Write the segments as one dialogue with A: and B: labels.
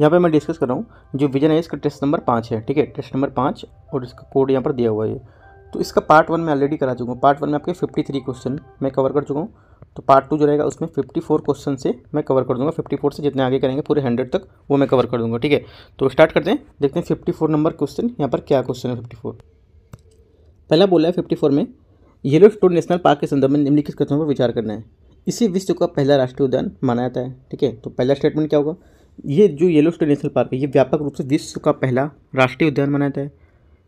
A: यहाँ पे मैं डिस्कस कर रहा हूँ जो विजन है इसका टेस्ट नंबर पाँच है ठीक है टेस्ट नंबर पाँच और इसका कोड यहाँ पर दिया हुआ है तो इसका पार्ट वन मैं ऑलरेडी करा चुका हूँ पार्ट वन में आपके फिफ्टी थ्री क्वेश्चन मैं कवर कर चुका हूँ तो पार्ट टू जो रहेगा उसमें फिफ्टी फोर क्वेश्चन से मैं कवर कर दूंगा फिफ्टी फोर से जितने आगे करेंगे पूरे हंड्रेड तक वो मैं कवर कर दूँगा ठीक है तो स्टार्ट करते हैं देखते हैं फिफ्टी फोर नंबर क्वेश्चन यहाँ पर क्या क्वेश्चन है फिफ्टी फोर पहला बोला है फिफ्टी फोर में येलो स्टोन नेशनल पार्क के संदर्भ में निम्नलिखित कथनों पर विचार करना है इसी विश्व का पहला राष्ट्रीय उद्यान माना जाता है ठीक है तो पहला स्टेटमेंट क्या होगा ये जो येलो स्टोन नेशनल पार्क है ये व्यापक रूप से विश्व का पहला राष्ट्रीय उद्यान माना जाता है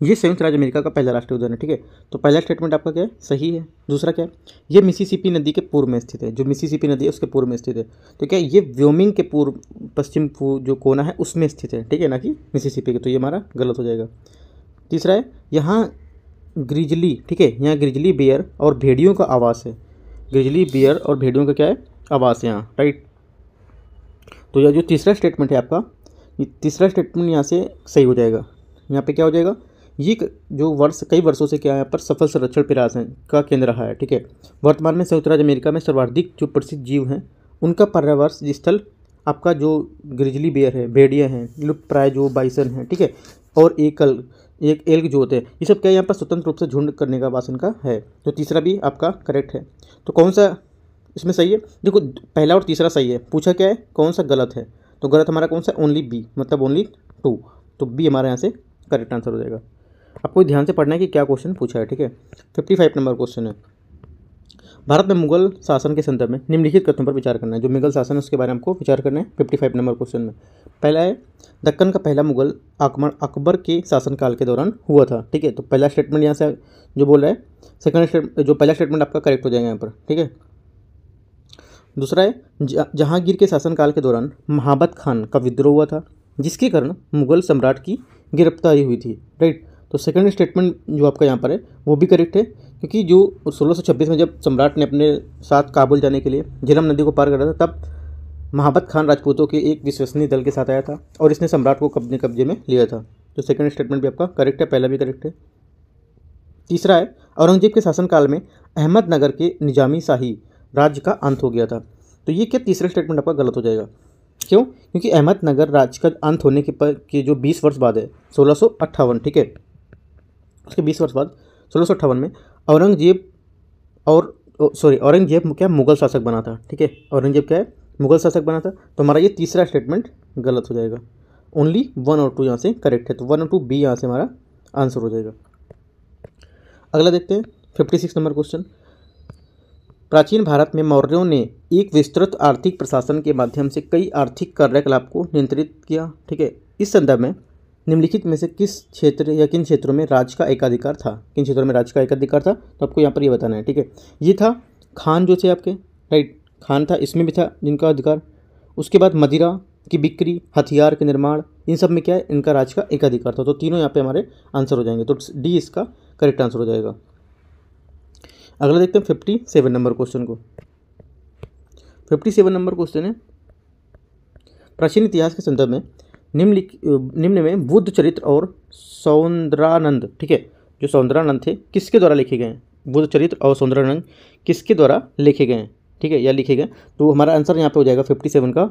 A: ये संयुक्त राज्य अमेरिका का पहला राष्ट्रीय उद्यान है ठीक है तो पहला स्टेटमेंट आपका क्या है सही है दूसरा क्या है ये मिसिसिपी नदी के पूर्व में स्थित है जो मिसिसिपी नदी है उसके पूर्व में स्थित है तो क्या ये व्योमिंग के पूर्व पश्चिम जो कोना है उसमें स्थित है ठीक है ना कि मिसिसिपी के तो ये हमारा गलत हो जाएगा तीसरा है यहाँ ग्रिजली ठीक है यहाँ ग्रिजली बियर और भेड़ियों का आवास है ग्रिजली बियर और भेड़ियों का क्या है आवास है यहाँ राइट तो यह जो तीसरा स्टेटमेंट है आपका ये तीसरा स्टेटमेंट यहाँ से सही हो जाएगा यहाँ पे क्या हो जाएगा ये जो वर्ष कई वर्षों से क्या यहाँ पर सफल संरक्षण प्रयास का केंद्र रहा है ठीक है वर्तमान में संयुक्त राज्य अमेरिका में सर्वाधिक जो प्रसिद्ध जीव हैं उनका पर्यावर्ष स्थल आपका जो ग्रिजली बेयर है भेड़िया है लुप्त प्राय जो बाइसन है ठीक है और एकल एक एल्ग जो होते हैं ये सब क्या यहाँ पर स्वतंत्र रूप से झुंड करने का वासन का है तो तीसरा भी आपका करेक्ट है तो कौन सा इसमें सही है देखो पहला और तीसरा सही है पूछा क्या है कौन सा गलत है तो गलत हमारा कौन सा ओनली बी मतलब ओनली टू तो बी हमारे यहाँ से करेक्ट आंसर हो जाएगा आपको ध्यान से पढ़ना है कि क्या क्वेश्चन पूछा है ठीक है फिफ्टी फाइव नंबर क्वेश्चन है भारत में मुगल शासन के संदर्भ में निम्नलिखित कथनों पर विचार करना है जो मुगल शासन है उसके बारे में आपको विचार करना है फिफ्टी फाइव नंबर क्वेश्चन में पहला है दक्कन का पहला मुगल आक्रमण अकबर के शासनकाल के दौरान हुआ था ठीक है तो पहला स्टेटमेंट यहाँ से जो बोल रहा है सेकंड स्टेट जो पहला स्टेटमेंट आपका करेक्ट हो जाएगा यहाँ पर ठीक है दूसरा है जहांगीर के शासनकाल के दौरान महाबत खान का विद्रोह हुआ था जिसके कारण मुगल सम्राट की गिरफ्तारी हुई थी राइट तो सेकंड स्टेटमेंट जो आपका यहाँ पर है वो भी करेक्ट है क्योंकि जो सोलह में जब सम्राट ने अपने साथ काबुल जाने के लिए झेलम नदी को पार करा था तब महाबत खान राजपूतों के एक विश्वसनीय दल के साथ आया था और इसने सम्राट को कब्जे कब्जे में लिया था तो सेकंड स्टेटमेंट भी आपका करेक्ट है पहला भी करेक्ट है तीसरा है औरंगजेब के शासनकाल में अहमदनगर के निजामी शाही राज्य का अंत हो गया था तो ये क्या तीसरा स्टेटमेंट आपका गलत हो जाएगा क्यों क्योंकि अहमदनगर राज्य का अंत होने के पर के जो बीस वर्ष बाद है सोलह ठीक है उसके बीस वर्ष बाद सोलह में औरंगजेब और सॉरी औरंगजेब क्या मुगल शासक बना था ठीक है औरंगजेब क्या है मुगल शासक बना था तो हमारा ये तीसरा स्टेटमेंट गलत हो जाएगा ओनली वन और टू यहाँ से करेक्ट है तो वन और टू बी यहाँ से हमारा आंसर हो जाएगा अगला देखते हैं फिफ्टी सिक्स नंबर क्वेश्चन प्राचीन भारत में मौर्यों ने एक विस्तृत आर्थिक प्रशासन के माध्यम से कई आर्थिक कार्यकलाप को नियंत्रित किया ठीक है इस संदर्भ में निम्नलिखित में से किस क्षेत्र या किन क्षेत्रों में राज्य का एकाधिकार था किन क्षेत्रों में राज का एकाधिकार था तो आपको यहाँ पर ये यह बताना है ठीक है ये था खान जो थे आपके राइट खान था इसमें भी था जिनका अधिकार उसके बाद मदिरा की बिक्री हथियार के निर्माण इन सब में क्या है इनका राज्य का एकाधिकार था तो तीनों यहाँ पे हमारे आंसर हो जाएंगे तो डी इसका करेक्ट आंसर हो जाएगा अगला देखते हैं फिफ्टी सेवन नंबर क्वेश्चन को फिफ्टी सेवन नंबर क्वेश्चन है प्राचीन इतिहास के संदर्भ में निम्न निम्न में बुद्ध चरित्र और सौंदरानंद ठीक है जो सौंदरानंद थे किसके द्वारा लिखे गए हैं बुद्ध चरित्र और सौंदरानंद किसके द्वारा लिखे गए हैं ठीक है या लिखे गए तो हमारा आंसर यहाँ पे हो जाएगा फिफ्टी सेवन का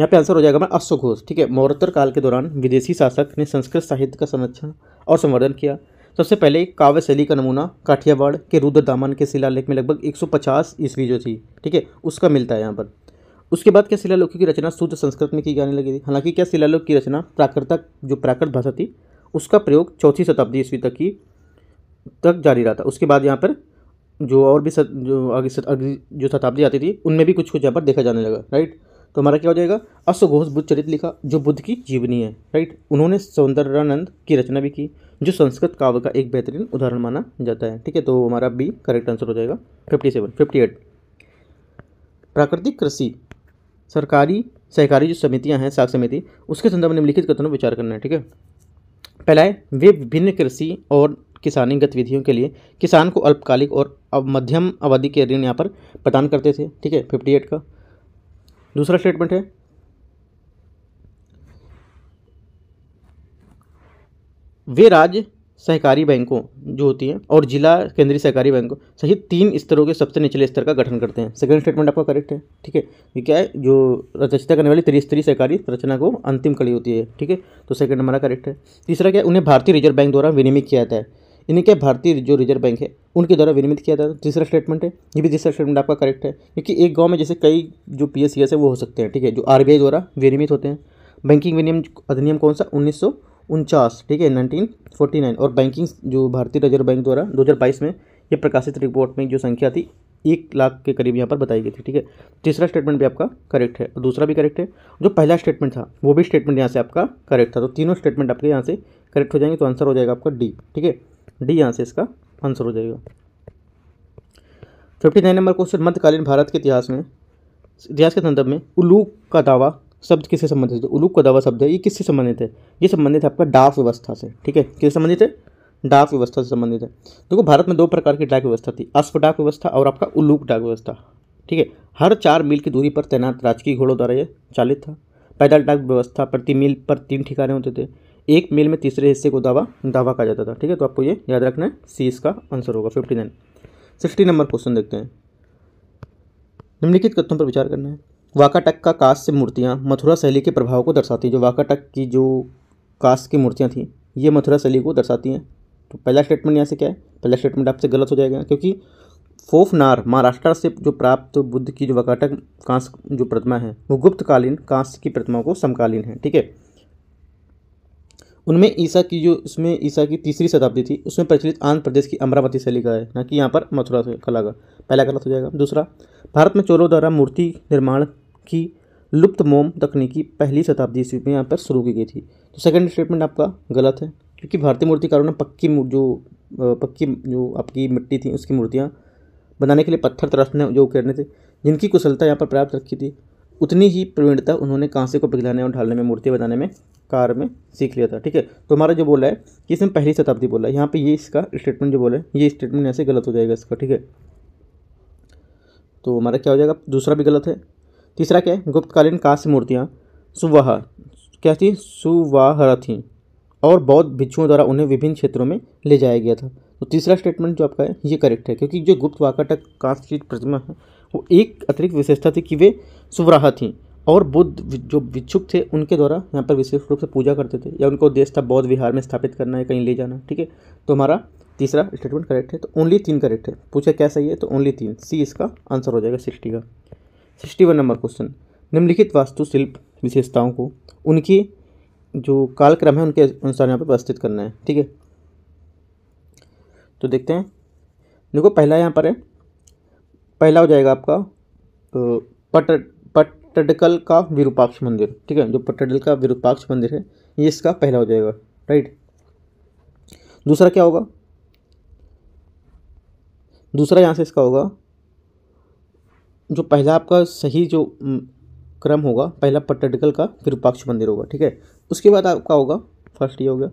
A: यहाँ पे आंसर हो जाएगा हमारा अश्वघोष ठीक है मौरतर काल के दौरान विदेशी शासक ने संस्कृत साहित्य का संरक्षण और संवर्धन किया सबसे पहले काव्य शैली का नमूना काठियावाड़ के रुद्र दामन के शिलालेख में लगभग 150 ईस्वी जो थी ठीक है उसका मिलता है यहाँ पर उसके बाद क्या शिलालेखों की रचना शुद्ध संस्कृत में की जाने लगी थी हालांकि क्या शिलालेख की रचना प्राकृतक जो प्राकृत भाषा थी उसका प्रयोग चौथी शताब्दी ईस्वी तक की तक जारी रहा था उसके बाद यहाँ पर जो और भी सत, जो आगे सत, आगे जो शताब्दी आती थी उनमें भी कुछ कुछ यहाँ पर देखा जाने लगा राइट तो हमारा क्या हो जाएगा अश्वघोष बुद्ध चरित्र लिखा जो बुद्ध की जीवनी है राइट उन्होंने सौंदर्यानंद की रचना भी की जो संस्कृत काव्य का एक बेहतरीन उदाहरण माना जाता है ठीक है तो हमारा बी करेक्ट आंसर हो जाएगा फिफ्टी सेवन फिफ्टी एट प्राकृतिक कृषि सरकारी सहकारी जो समितियां हैं साख समिति उसके संदर्भ में निम्नलिखित कथनों पर विचार करना है ठीक है पहला है वे विभिन्न कृषि और किसानी गतिविधियों के लिए किसान को अल्पकालिक और मध्यम अवधि के ऋण यहाँ पर प्रदान करते थे ठीक है फिफ्टी एट का दूसरा स्टेटमेंट है वे राज्य सहकारी बैंकों जो होती हैं और जिला केंद्रीय सहकारी बैंकों सहित तीन स्तरों के सबसे निचले स्तर का गठन करते हैं सेकंड स्टेटमेंट आपका करेक्ट है ठीक है ये क्या है जो रचना करने वाली त्रिस्तरीय सहकारी रचना को अंतिम कड़ी होती है ठीक है तो सेकंड हमारा करेक्ट है तीसरा क्या है उन्हें भारतीय रिजर्व बैंक द्वारा विनियमित किया जाता है इन्हें क्या भारतीय जो रिजर्व बैंक है उनके द्वारा विनियमित किया जाता है तीसरा स्टेटमेंट है ये भी तीसरा स्टेटमेंट आपका करेक्ट है क्योंकि एक गाँव में जैसे कई जो पी एस है वो हो सकते हैं ठीक है जो आर द्वारा विनियमित होते हैं बैंकिंग विनियम अधिनियम कौन सा उन्नीस उनचास ठीक है नाइनटीन फोर्टी नाइन और बैंकिंग जो भारतीय रिजर्व बैंक द्वारा दो हज़ार बाईस में ये प्रकाशित रिपोर्ट में जो संख्या थी एक लाख के करीब यहाँ पर बताई गई थी ठीक है तीसरा स्टेटमेंट भी आपका करेक्ट है और दूसरा भी करेक्ट है जो पहला स्टेटमेंट था वो भी स्टेटमेंट यहाँ से आपका करेक्ट था तो तीनों स्टेटमेंट आपके यहाँ से करेक्ट हो जाएंगे तो आंसर हो जाएगा आपका डी ठीक है डी यहाँ से इसका आंसर हो जाएगा फिफ्टी नाइन नंबर क्वेश्चन मध्यकालीन भारत के इतिहास में इतिहास के संदर्भ में उल्लू का दावा शब्द किससे संबंधित है उलूक का शब्द है ये किससे संबंधित है ये संबंधित है आपका डाक व्यवस्था से ठीक है किससे संबंधित है डाक व्यवस्था से संबंधित है देखो भारत में दो प्रकार की डाक व्यवस्था थी अश्व डाक व्यवस्था और आपका उलूक डाक व्यवस्था ठीक है हर चार मील की दूरी पर तैनात राजकीय घोड़ों द्वारा यह चालित था पैदल डाक व्यवस्था प्रति मील पर तीन ठिकाने होते थे एक मील में तीसरे हिस्से को दावा दावा कहा जाता था ठीक है तो आपको ये याद रखना है सी इसका आंसर होगा fifty nine sixty number question देखते हैं निम्नलिखित कथों पर विचार करना है वाकाटक का से मूर्तियाँ मथुरा शैली के प्रभाव को दर्शाती हैं जो वाकाटक की जो काश की मूर्तियाँ थी ये मथुरा शैली को दर्शाती हैं तो पहला स्टेटमेंट यहाँ से क्या है पहला स्टेटमेंट आपसे गलत हो जाएगा क्योंकि फोफनार महाराष्ट्र से जो प्राप्त बुद्ध की जो वकाटक कांस जो प्रतिमा है वो गुप्तकालीन कांस की प्रतिमा को समकालीन है ठीक है उनमें ईसा की जो इसमें ईसा की तीसरी शताब्दी थी उसमें प्रचलित आंध्र प्रदेश की अमरावती शैली का है ना कि यहाँ पर मथुरा कला का पहला गलत हो जाएगा दूसरा भारत में चोरों द्वारा मूर्ति निर्माण की लुप्त मोम तकनीकी पहली शताब्दी ईस्वी में यहाँ पर शुरू की गई थी तो सेकंड स्टेटमेंट आपका गलत है क्योंकि भारतीय मूर्तिकारों ने पक्की जो पक्की जो आपकी मिट्टी थी उसकी मूर्तियाँ बनाने के लिए पत्थर तराशने जो करने थे जिनकी कुशलता यहाँ पर पर्याप्त रखी थी उतनी ही प्रवीणता उन्होंने कांसे को पिघलाने और ढालने में मूर्तियाँ बनाने में कार में सीख लिया था ठीक है तो हमारा जो बोला है कि इसमें पहली शताब्दी बोला है यहाँ पे ये इसका स्टेटमेंट जो बोला है ये स्टेटमेंट यहाँ से गलत हो जाएगा इसका ठीक है तो हमारा क्या हो जाएगा दूसरा भी गलत है तीसरा क्या है गुप्तकालीन कांस्य मूर्तियाँ सुवाह क्या थी सुवाहरा थी और बौद्ध भिक्षुओं द्वारा उन्हें विभिन्न क्षेत्रों में ले जाया गया था तो तीसरा स्टेटमेंट जो आपका है ये करेक्ट है क्योंकि जो गुप्त वाकाटक कांस्य की प्रतिमा है वो एक अतिरिक्त विशेषता थी कि वे सुवराह थीं और बुद्ध जो भिक्षुक थे उनके द्वारा यहाँ पर विशेष रूप से पूजा करते थे या उनको देश था बौद्ध विहार में स्थापित करना है कहीं ले जाना ठीक है तो हमारा तीसरा स्टेटमेंट करेक्ट है तो ओनली तीन करेक्ट है पूछा क्या सही है तो ओनली तीन सी इसका आंसर हो जाएगा सिक्सटी का सिक्सटी वन नंबर क्वेश्चन निम्नलिखित वास्तुशिल्प विशेषताओं को उनकी जो कालक्रम है उनके अनुसार यहाँ पर व्यवस्थित करना है ठीक है तो देखते हैं देखो पहला यहाँ पर है पहला हो जाएगा आपका पट पटडकल का विरूपाक्ष मंदिर ठीक है जो पटडल का विरूपाक्ष मंदिर है ये इसका पहला हो जाएगा राइट दूसरा क्या होगा दूसरा यहाँ से इसका होगा जो पहला आपका सही जो क्रम होगा पहला पट्टडकल का फिर मंदिर होगा ठीक है उसके बाद आपका होगा फर्स्ट ये हो गया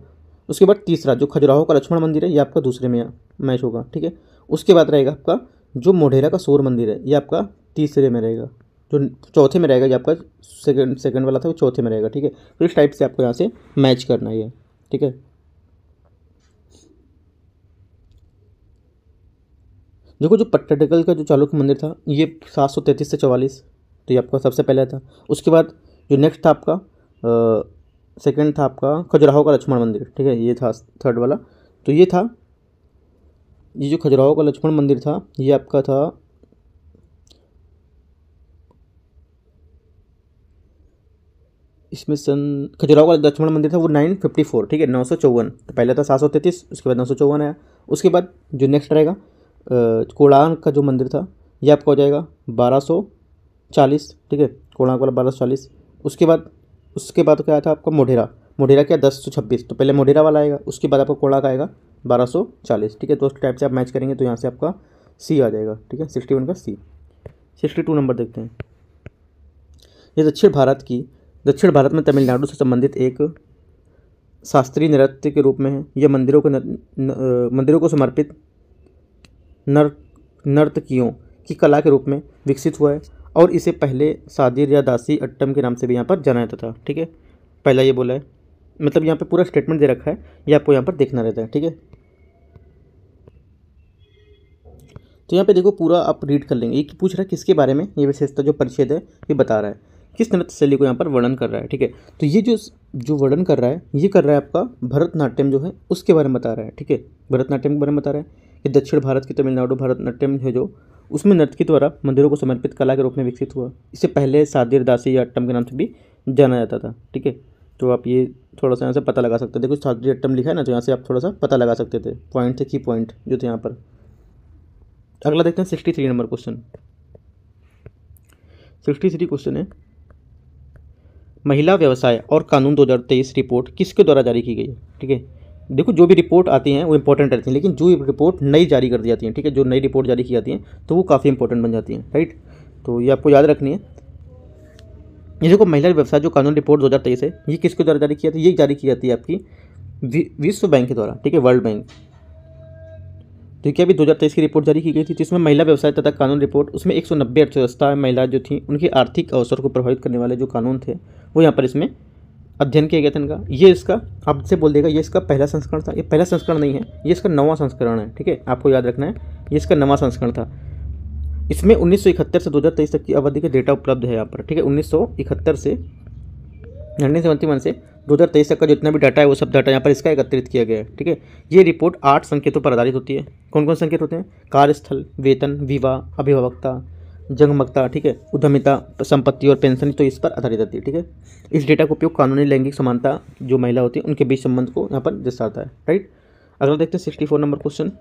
A: उसके बाद तीसरा जो खजुराहो का लक्ष्मण मंदिर है ये आपका दूसरे में मैच होगा ठीक है उसके बाद रहेगा आपका जो मोढेरा का सोर मंदिर है ये आपका तीसरे में रहेगा जो चौथे में रहेगा जो आपका सेकंड सेकंड वाला था वो चौथे में रहेगा ठीक है तो इस टाइप से आपको यहाँ से मैच करना है ठीक है देखो जो पट्टाडकल का जो चालुक्य मंदिर था ये सात सौ तैंतीस से चवालीस तो ये आपका सबसे पहला था उसके बाद जो नेक्स्ट था आपका सेकंड था आपका खजुराहो का लक्ष्मण मंदिर ठीक है ये था थर्ड वाला तो ये था ये जो खजुराहो का लक्ष्मण मंदिर था ये आपका था इसमें सन खजुराहो का लक्ष्मण मंदिर था वो नाइन फिफ्टी फोर ठीक है नौ सौ चौवन तो पहला था सात सौ तैंतीस उसके बाद नौ सौ चौवन आया उसके बाद जो नेक्स्ट रहेगा कोणार्क का जो मंदिर था ये आपका हो जाएगा बारह सौ चालीस ठीक है कोणार्क वाला बारह सौ चालीस उसके बाद उसके बाद क्या था आपका मोढेरा मोढेरा क्या दस सौ छब्बीस तो पहले मोढेरा वाला आएगा उसके बाद आपका कोणार्क आएगा बारह सौ चालीस ठीक है तो उस टाइप से आप मैच करेंगे तो यहाँ से आपका सी आ जाएगा ठीक है सिक्सटी वन का सी सिक्सटी टू नंबर देखते हैं ये दक्षिण भारत की दक्षिण भारत में तमिलनाडु से संबंधित एक शास्त्रीय नृत्य के रूप में है यह मंदिरों को न, न, न, मंदिरों को समर्पित नर नर्तकियों की कला के रूप में विकसित हुआ है और इसे पहले सादिर या दासी अट्टम के नाम से भी यहाँ पर जाना जाता था ठीक है पहला ये बोला है मतलब यहाँ पे पूरा स्टेटमेंट दे रखा है ये आपको यहाँ पर देखना रहता है ठीक है तो यहाँ पे देखो पूरा आप रीड कर लेंगे ये पूछ रहा है किसके बारे में ये विशेषता जो परिच्छेद है ये बता रहा है किस नृत्य शैली को यहाँ पर वर्णन कर रहा है ठीक है तो ये जो जो वर्णन कर रहा है ये कर रहा है आपका भरतनाट्यम जो है उसके बारे में बता रहा है ठीक है भरतनाट्यम के बारे में बता रहा है ये दक्षिण भारत की तमिलनाडु भारतनाट्यम है जो उसमें नर्तकी द्वारा मंदिरों को समर्पित कला के रूप में विकसित हुआ इससे पहले सादिर दासी या अट्टम के नाम से भी जाना जाता था ठीक है तो आप ये थोड़ा सा यहाँ से पता लगा सकते थे कुछ सादिर अट्टम लिखा है ना तो यहाँ से आप थोड़ा सा पता लगा सकते थे पॉइंट थे की पॉइंट जो थे यहाँ पर अगला देखते हैं sixty three number question sixty three question है महिला व्यवसाय और कानून 2023 रिपोर्ट किसके द्वारा जारी की गई ठीक है देखो जो भी रिपोर्ट आती हैं वो इंपॉर्टेंट रहती हैं लेकिन जो रिपोर्ट नई जारी कर दी जाती है ठीक है जो नई रिपोर्ट जारी की जाती है तो वो काफ़ी इंपॉर्टेंट बन जाती हैं राइट तो ये आपको याद रखनी है ये देखो महिला व्यवसाय जो कानून रिपोर्ट दो हज़ार तेईस है ये किसके द्वारा जारी किया जाती है ये जारी की जाती है आपकी विश्व बैंक के द्वारा ठीक है वर्ल्ड बैंक तो क्या अभी दो हज़ार तेईस की रिपोर्ट जारी की गई थी जिसमें महिला व्यवसाय तथा कानून रिपोर्ट उसमें एक सौ नब्बे अर्थव्यवस्था महिला जो थी उनकी आर्थिक अवसर को प्रभावित करने वाले जो कानून थे वो यहाँ पर इसमें अध्ययन किया गया था इनका ये इसका आपसे बोल देगा ये इसका पहला संस्करण था ये पहला संस्करण नहीं है ये इसका नवा संस्करण है ठीक है आपको याद रखना है ये इसका नवा संस्करण था इसमें 1971 से 2023 तक की अवधि का डेटा उपलब्ध है यहाँ पर ठीक है उन्नीस से नाइनटीन सेवेंटी से दो हज़ार तेईस तक का जितना भी डाटा है वो सब डाटा यहाँ पर इसका एकत्रित किया गया है ठीक है ये रिपोर्ट आठ संकेतों पर आधारित होती है कौन कौन संकेत होते हैं कार्यस्थल वेतन विवाह अभिभावकता जगमगता ठीक है उद्यमिता संपत्ति और पेंशन तो इस पर आधारित रहती है ठीक है इस डेटा का उपयोग कानूनी लैंगिक समानता जो महिला होती है उनके बीच संबंध को यहाँ पर दर्शाता है राइट अगला देखते हैं सिक्सटी फोर नंबर क्वेश्चन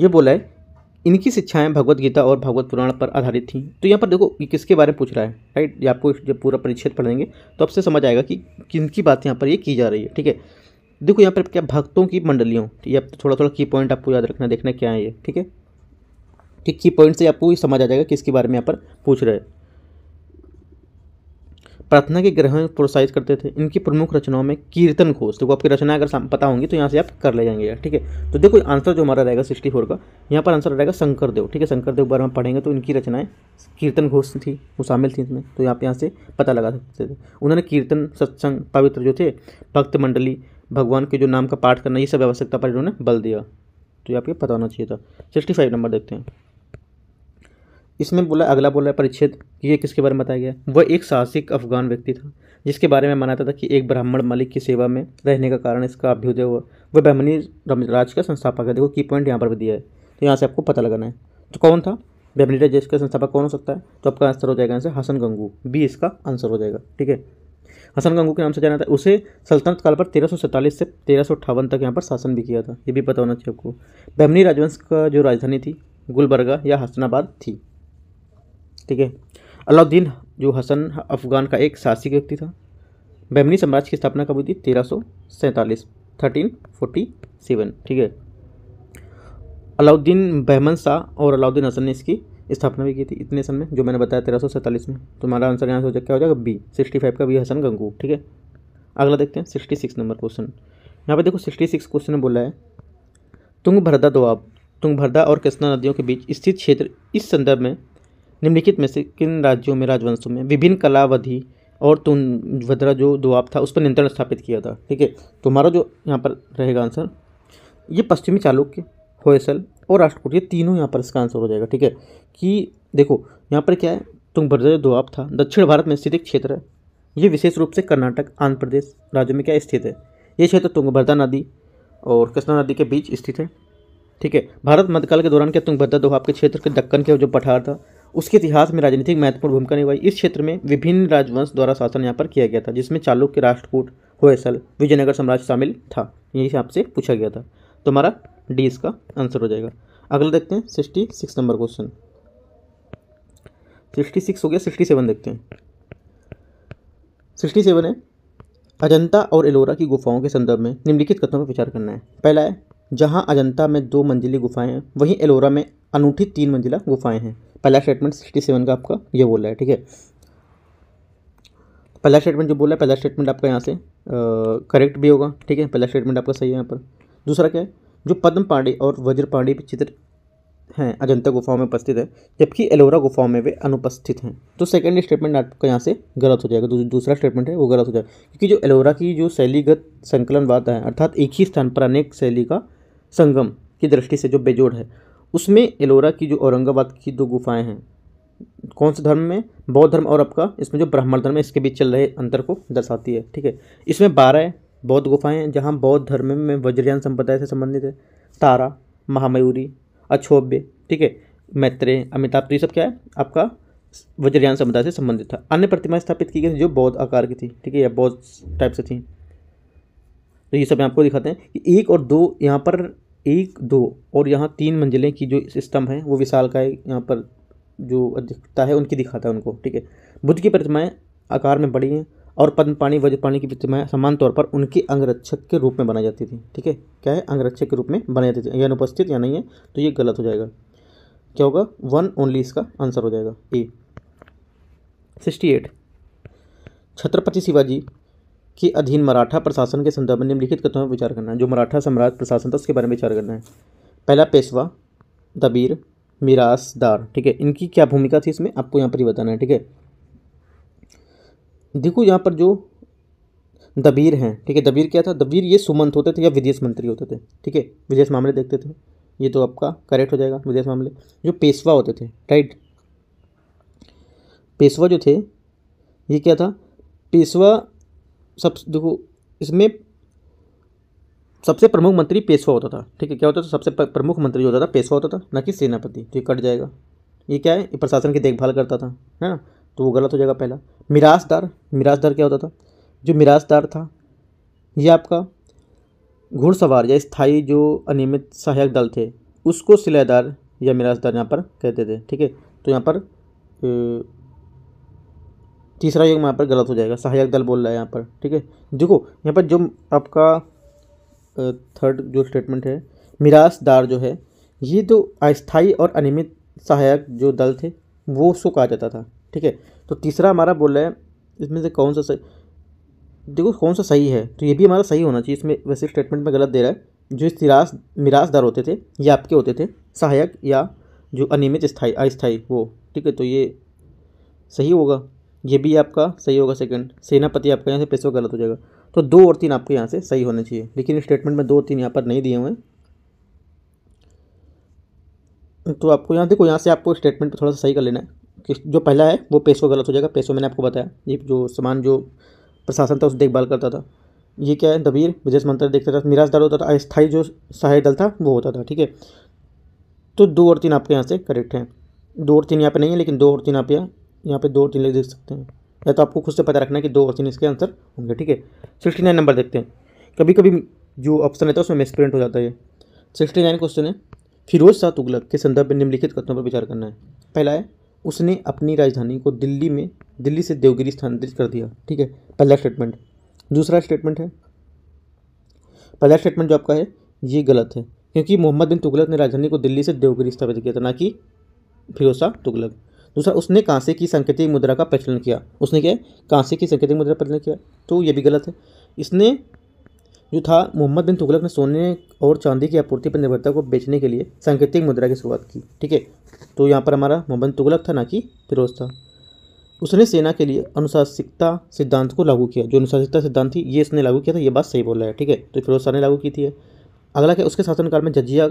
A: ये बोला है इनकी शिक्षाएं भगवत गीता और भगवत पुराण पर आधारित थी तो यहाँ पर देखो ये किसके बारे में पूछ रहा है राइट ये आपको जब पूरा परिच्छेद पढ़ेंगे तो आपसे समझ आएगा कि किन की बात यहाँ पर ये की जा रही है ठीक है देखो यहाँ पर क्या भक्तों की मंडलियों या थोड़ा थोड़ा की पॉइंट आपको याद रखना देखना क्या है ये ठीक है ठीक की पॉइंट से आपको ये समझ आ जाएगा किसके बारे में यहाँ पर पूछ रहे प्रार्थना के ग्रहण प्रोत्साहित करते थे इनकी प्रमुख रचनाओं में कीर्तन घोष देखो आपकी रचना अगर पता होंगी तो यहाँ से आप कर ले जाएंगे ठीक है तो देखो आंसर जो हमारा रहेगा सिक्सटी फोर का यहाँ पर आंसर रहेगा शंकर देव ठीक है शंकर देव बारे में पढ़ेंगे तो इनकी रचनाएं कीर्तन घोष थी वो शामिल थी इसमें तो आप यहाँ से पता लगा सकते थे उन्होंने कीर्तन सत्संग पवित्र जो थे भक्त मंडली भगवान के जो नाम का पाठ करना ये सब आवश्यकता पर इन्होंने बल दिया तो ये आपके पता होना चाहिए था सिक्सटी फाइव नंबर देखते हैं इसमें बोला अगला बोला परिच्छेद ये किसके बारे में बताया गया वह एक साहसिक अफगान व्यक्ति था जिसके बारे में माना था कि एक ब्राह्मण मालिक की सेवा में रहने का कारण इसका अभ्युदय हुआ वह बहमनी राज का संस्थापक है देखो की पॉइंट यहाँ पर भी दिया है तो यहाँ से आपको पता लगाना है तो कौन था बहमनी राज का संस्थापक कौन हो सकता है तो आपका आंसर हो जाएगा यहाँ हसन गंगू बी इसका आंसर हो जाएगा ठीक है हसन गंगू के नाम से जाना था उसे सल्तनत काल पर तेरह से तेरह तक यहाँ पर शासन भी किया था ये भी पता होना चाहिए आपको बहमनी राजवंश का जो राजधानी थी गुलबर्गा या हसनाबाद थी ठीक है अलाउद्दीन जो हसन अफगान का एक साहसिक व्यक्ति था बैमनी साम्राज्य की स्थापना कब हुई थी तेरह सौ सैंतालीस थर्टीन फोर्टी सेवन ठीक है अलाउद्दीन बहमन शाह और अलाउद्दीन हसन ने इसकी स्थापना भी की थी इतने सन में जो मैंने बताया तेरह सौ सैंतालीस में तुम्हारा आंसर यहाँ से हो जाएगा क्या हो जाएगा बी सिक्सटी फाइव का बी हसन गंगू ठीक है अगला देखते हैं सिक्सटी सिक्स नंबर क्वेश्चन यहाँ पे देखो सिक्सटी सिक्स क्वेश्चन ने बोला है तुंग भरदा दोआब तुंग भरदा और कृष्णा नदियों के बीच स्थित क्षेत्र इस संदर्भ में निम्नलिखित में से किन राज्यों में राजवंशों में विभिन्न कलावधि और तुम भद्रा जो दुआब था उस पर नियंत्रण स्थापित किया था ठीक है तो हमारा जो यहाँ पर रहेगा आंसर ये पश्चिमी चालुक्य होयसल और राष्ट्रकूट ये तीनों यहाँ पर इसका आंसर हो जाएगा ठीक है कि देखो यहाँ पर क्या है तुम जो दुआब था दक्षिण भारत में स्थित एक क्षेत्र है ये विशेष रूप से कर्नाटक आंध्र प्रदेश राज्य में क्या स्थित है ये क्षेत्र तुंगभद्रा नदी और कृष्णा नदी के बीच स्थित है ठीक है भारत मध्यकाल के दौरान क्या तुंगभद्रा दोहाब के क्षेत्र के दक्कन के जो पठार था उसके इतिहास में राजनीतिक महत्वपूर्ण भूमिका निभाई इस क्षेत्र में विभिन्न राजवंश द्वारा शासन यहाँ पर किया गया था जिसमें चालुक्य राष्ट्रकूट होयसल विजयनगर साम्राज्य शामिल था यही आपसे पूछा गया था तो हमारा डी इसका आंसर हो जाएगा अगला देखते हैं sixty six number question sixty six हो गया सिक्सटी सेवन देखते हैं सिक्सटी सेवन है अजंता और एलोरा की गुफाओं के संदर्भ में निम्नलिखित कथनों पर विचार करना है पहला है जहां अजंता में दो मंजिली गुफाएं हैं वहीं एलोरा में अनूठी तीन मंजिला गुफाएं हैं पहला स्टेटमेंट सिक्सटी सेवन का आपका ये बोल रहा है ठीक है पहला स्टेटमेंट जो बोला है पहला स्टेटमेंट आपका यहाँ से करेक्ट भी होगा ठीक है पहला स्टेटमेंट आपका सही है यहाँ पर दूसरा क्या है जो पद्म पांडे और वज्र पांडे चित्र हैं अजंता गुफाओं में उपस्थित है जबकि एलोरा गुफाओं में वे अनुपस्थित हैं तो सेकंड स्टेटमेंट आपका यहाँ से गलत हो जाएगा दूसरा स्टेटमेंट है वो गलत हो जाएगा क्योंकि जो एलोरा की जो शैलीगत संकलनवाद है अर्थात एक ही स्थान पर अनेक शैली का संगम की दृष्टि से जो बेजोड़ है उसमें एलोरा की जो औरंगाबाद की दो गुफाएं हैं कौन से धर्म में बौद्ध धर्म और आपका इसमें जो ब्राह्मण धर्म है इसके बीच चल रहे अंतर को दर्शाती है ठीक है इसमें बारह बौद्ध गुफाएं हैं जहाँ बौद्ध धर्म में वज्रयान संप्रदाय से संबंधित है तारा महामयूरी अक्षोभ्य ठीक है मैत्रेय अमिताभ तो सब क्या है आपका वज्रयान समुदाय से संबंधित था अन्य प्रतिमा स्थापित की गई जो बौद्ध आकार की थी ठीक है या बौद्ध टाइप से थी तो ये सब आपको दिखाते हैं कि एक और दो यहाँ पर एक दो और यहाँ तीन मंजिलें की जो सिस्टम है वो विशाल का यहाँ पर जो अधिकता है उनकी दिखाता है उनको ठीक है बुद्ध की प्रतिमाएँ आकार में बड़ी हैं और पद्म पाणी वज्रपाणी की प्रतिमाएँ समान तौर पर उनके अंगरक्षक के रूप में बनाई जाती थी ठीक है क्या है अंगरक्षक के रूप में बनाई जाती थी या अनुपस्थित या नहीं है तो ये गलत हो जाएगा क्या होगा वन ओनली इसका आंसर हो जाएगा A sixty eight Chhatrapati Shivaji के अधीन मराठा प्रशासन के संदर्भ में निम्नलिखित कथनों पर विचार करना है जो मराठा साम्राज्य प्रशासन था उसके बारे में विचार करना है पहला पेशवा दबीर मिरासदार ठीक है इनकी क्या भूमिका थी इसमें आपको यहाँ पर ही बताना है ठीक है देखो यहाँ पर जो दबीर हैं ठीक है दबीर क्या था दबीर ये सुमंत होते थे या विदेश मंत्री होते थे ठीक है विदेश मामले देखते थे ये तो आपका करेक्ट हो जाएगा विदेश मामले जो पेशवा होते थे राइट पेशवा जो थे ये क्या था पेशवा सब देखो इसमें सबसे प्रमुख मंत्री पेशवा होता था ठीक है क्या होता था सबसे प्रमुख मंत्री होता था पेशवा होता था ना कि सेनापति तो ये कट जाएगा ये क्या है ये प्रशासन की देखभाल करता था है ना तो वो गलत हो जाएगा पहला मिरासदार मिरासदार क्या होता था जो मिरासदार था ये आपका घुड़सवार या स्थाई जो अनियमित सहायक दल थे उसको सिलादार या मिरासदार यहाँ पर कहते थे ठीक है तो यहाँ पर तीसरा योग यहाँ पर गलत हो जाएगा सहायक दल बोल रहा है यहाँ पर ठीक है देखो यहाँ पर जो आपका थर्ड जो स्टेटमेंट है मिरासदार जो है ये जो अस्थाई और अनियमित सहायक जो दल थे वो उसको कहा जाता था ठीक है तो तीसरा हमारा बोल रहा है इसमें से कौन सा सही देखो कौन सा सही है तो ये भी हमारा सही होना चाहिए इसमें वैसे स्टेटमेंट में गलत दे रहा है जो तिरास मिरासदार होते थे ये आपके होते थे सहायक या जो अनियमित स्थाई अस्थाई वो ठीक है तो ये सही होगा ये भी आपका सही होगा सेकंड सेनापति आपका यहाँ से पेशवा गलत हो जाएगा तो दो और तीन आपके यहाँ से सही होने चाहिए लेकिन स्टेटमेंट में दो और तीन यहाँ पर नहीं दिए हुए तो आपको यहाँ देखो यहाँ से आपको स्टेटमेंट पर थोड़ा सा सही कर लेना है कि जो पहला है वो पेशवा गलत हो जाएगा पेशवा मैंने आपको बताया ये जो सामान जो प्रशासन था उस देखभाल करता था ये क्या है दबीर विदेश मंत्री देखता था मिराजदार होता था अस्थायी जो सहायक दल था वो होता था ठीक है तो दो और तीन आपके यहाँ से करेक्ट हैं दो और तीन यहाँ पे नहीं है लेकिन दो और तीन आप यहाँ यहाँ पे दो और तीन लिख सकते हैं या तो आपको खुद से पता रखना है कि दो और तीन इसके आंसर होंगे ठीक है सिक्सटी नाइन नंबर देखते हैं कभी कभी जो ऑप्शन रहता है उसमें मिसप्रिंट हो जाता है सिक्सटी नाइन क्वेश्चन है फिरोज शाह तुगलक के संदर्भ में निम्नलिखित कथनों पर विचार करना है पहला है उसने अपनी राजधानी को दिल्ली में दिल्ली से देवगिरी स्थानांतरित कर दिया ठीक है पहला स्टेटमेंट दूसरा स्टेटमेंट है पहला स्टेटमेंट जो आपका है ये गलत है क्योंकि मोहम्मद बिन तुगलक ने राजधानी को दिल्ली से देवगिरी स्थापित किया था ना कि फिरोज शाह तुगलक दूसरा उसने कांसे की संकेतिक मुद्रा का प्रचलन किया उसने क्या कांसे की संकेतिक मुद्रा का प्रचलन किया तो ये भी गलत है इसने जो था मोहम्मद बिन तुगलक ने सोने और चांदी की आपूर्ति पर निर्भरता को बेचने के लिए सांकेतिक मुद्रा की शुरुआत की ठीक है तो यहाँ पर हमारा मोहम्मद तुगलक था ना कि फिरोज था उसने सेना के लिए अनुशासिकता सिद्धांत को लागू किया जो अनुशासिकता सिद्धांत थी ये इसने लागू किया था ये बात सही बोल रहा है ठीक है तो फिरोज शाह ने लागू की थी अगला क्या उसके शासनकाल में जजिया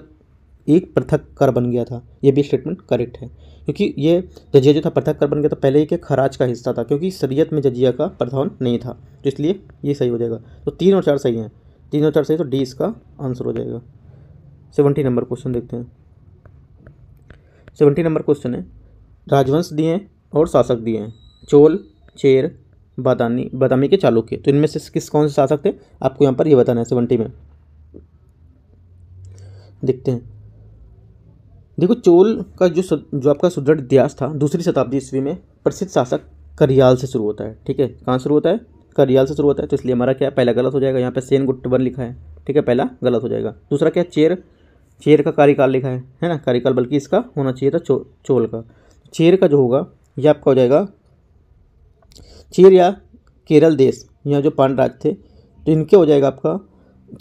A: एक पृथक कर बन गया था ये भी स्टेटमेंट करेक्ट है क्योंकि ये जजिया जो था पृथक कर बन गया था पहले ही के खराज का हिस्सा था क्योंकि शरीयत में जजिया का प्रधान नहीं था तो इसलिए ये सही हो जाएगा तो तीन और चार सही हैं तीन और चार सही तो डी इसका आंसर हो जाएगा सेवेंटी नंबर क्वेश्चन देखते हैं सेवेंटी नंबर क्वेश्चन है राजवंश दिए हैं और शासक दिए हैं चोल चेर बादानी बादामी के चालुक्य तो इनमें से किस कौन से शासक थे आपको यहाँ पर ये बताना है सेवेंटी में देखते हैं देखो चोल का जो जो आपका सुदृढ़ इतिहास था दूसरी शताब्दी ईस्वी में प्रसिद्ध शासक करियाल से शुरू होता है ठीक है कहाँ शुरू होता है करियाल से शुरू होता है तो इसलिए हमारा क्या पहला गलत हो जाएगा यहाँ पे सेन गुट्टबन लिखा है ठीक है पहला गलत हो जाएगा दूसरा क्या चेर चेर का कार्यकाल लिखा है है ना कार्यकाल बल्कि इसका होना चाहिए था चो, चोल का चेर का जो होगा यह आपका हो जाएगा चेर या केरल देश या जो पांड राज थे तो इनके हो जाएगा आपका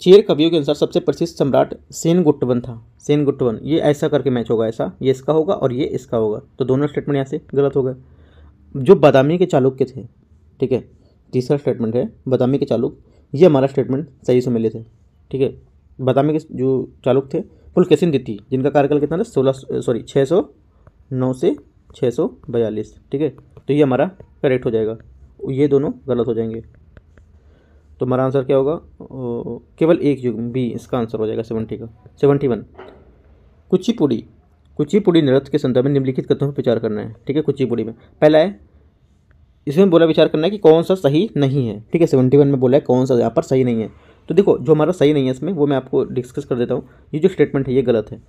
A: चेर कवियों के अनुसार सबसे प्रसिद्ध सम्राट सेन गुट्टवन था सेन गुट्टवन ये ऐसा करके मैच होगा ऐसा ये इसका होगा और ये इसका होगा तो दोनों स्टेटमेंट यहाँ से गलत हो गए जो बादामी के चालुक्य थे ठीक है तीसरा स्टेटमेंट है बादामी के चालुक ये हमारा स्टेटमेंट सही से मिले थे ठीक है बादामी के जो चालुक थे दी थी जिनका कार्यकाल कितना था सोलह सॉरी छः सौ नौ से छः सौ बयालीस ठीक है तो ये हमारा करेक्ट हो जाएगा ये दोनों गलत हो जाएंगे तो हमारा आंसर क्या होगा केवल एक युग बी इसका आंसर हो जाएगा सेवेंटी का सेवेंटी वन कुचिपुड़ी कुचिपुड़ी नृत्य के संदर्भ में निम्नलिखित कथनों पर विचार करना है ठीक है कुचिपुड़ी में पहला है इसमें बोला विचार करना है कि कौन सा सही नहीं है ठीक है सेवेंटी वन में बोला है कौन सा यहाँ पर सही नहीं है तो देखो जो हमारा सही नहीं है इसमें वो मैं आपको डिस्कस कर देता हूँ ये जो स्टेटमेंट है ये गलत है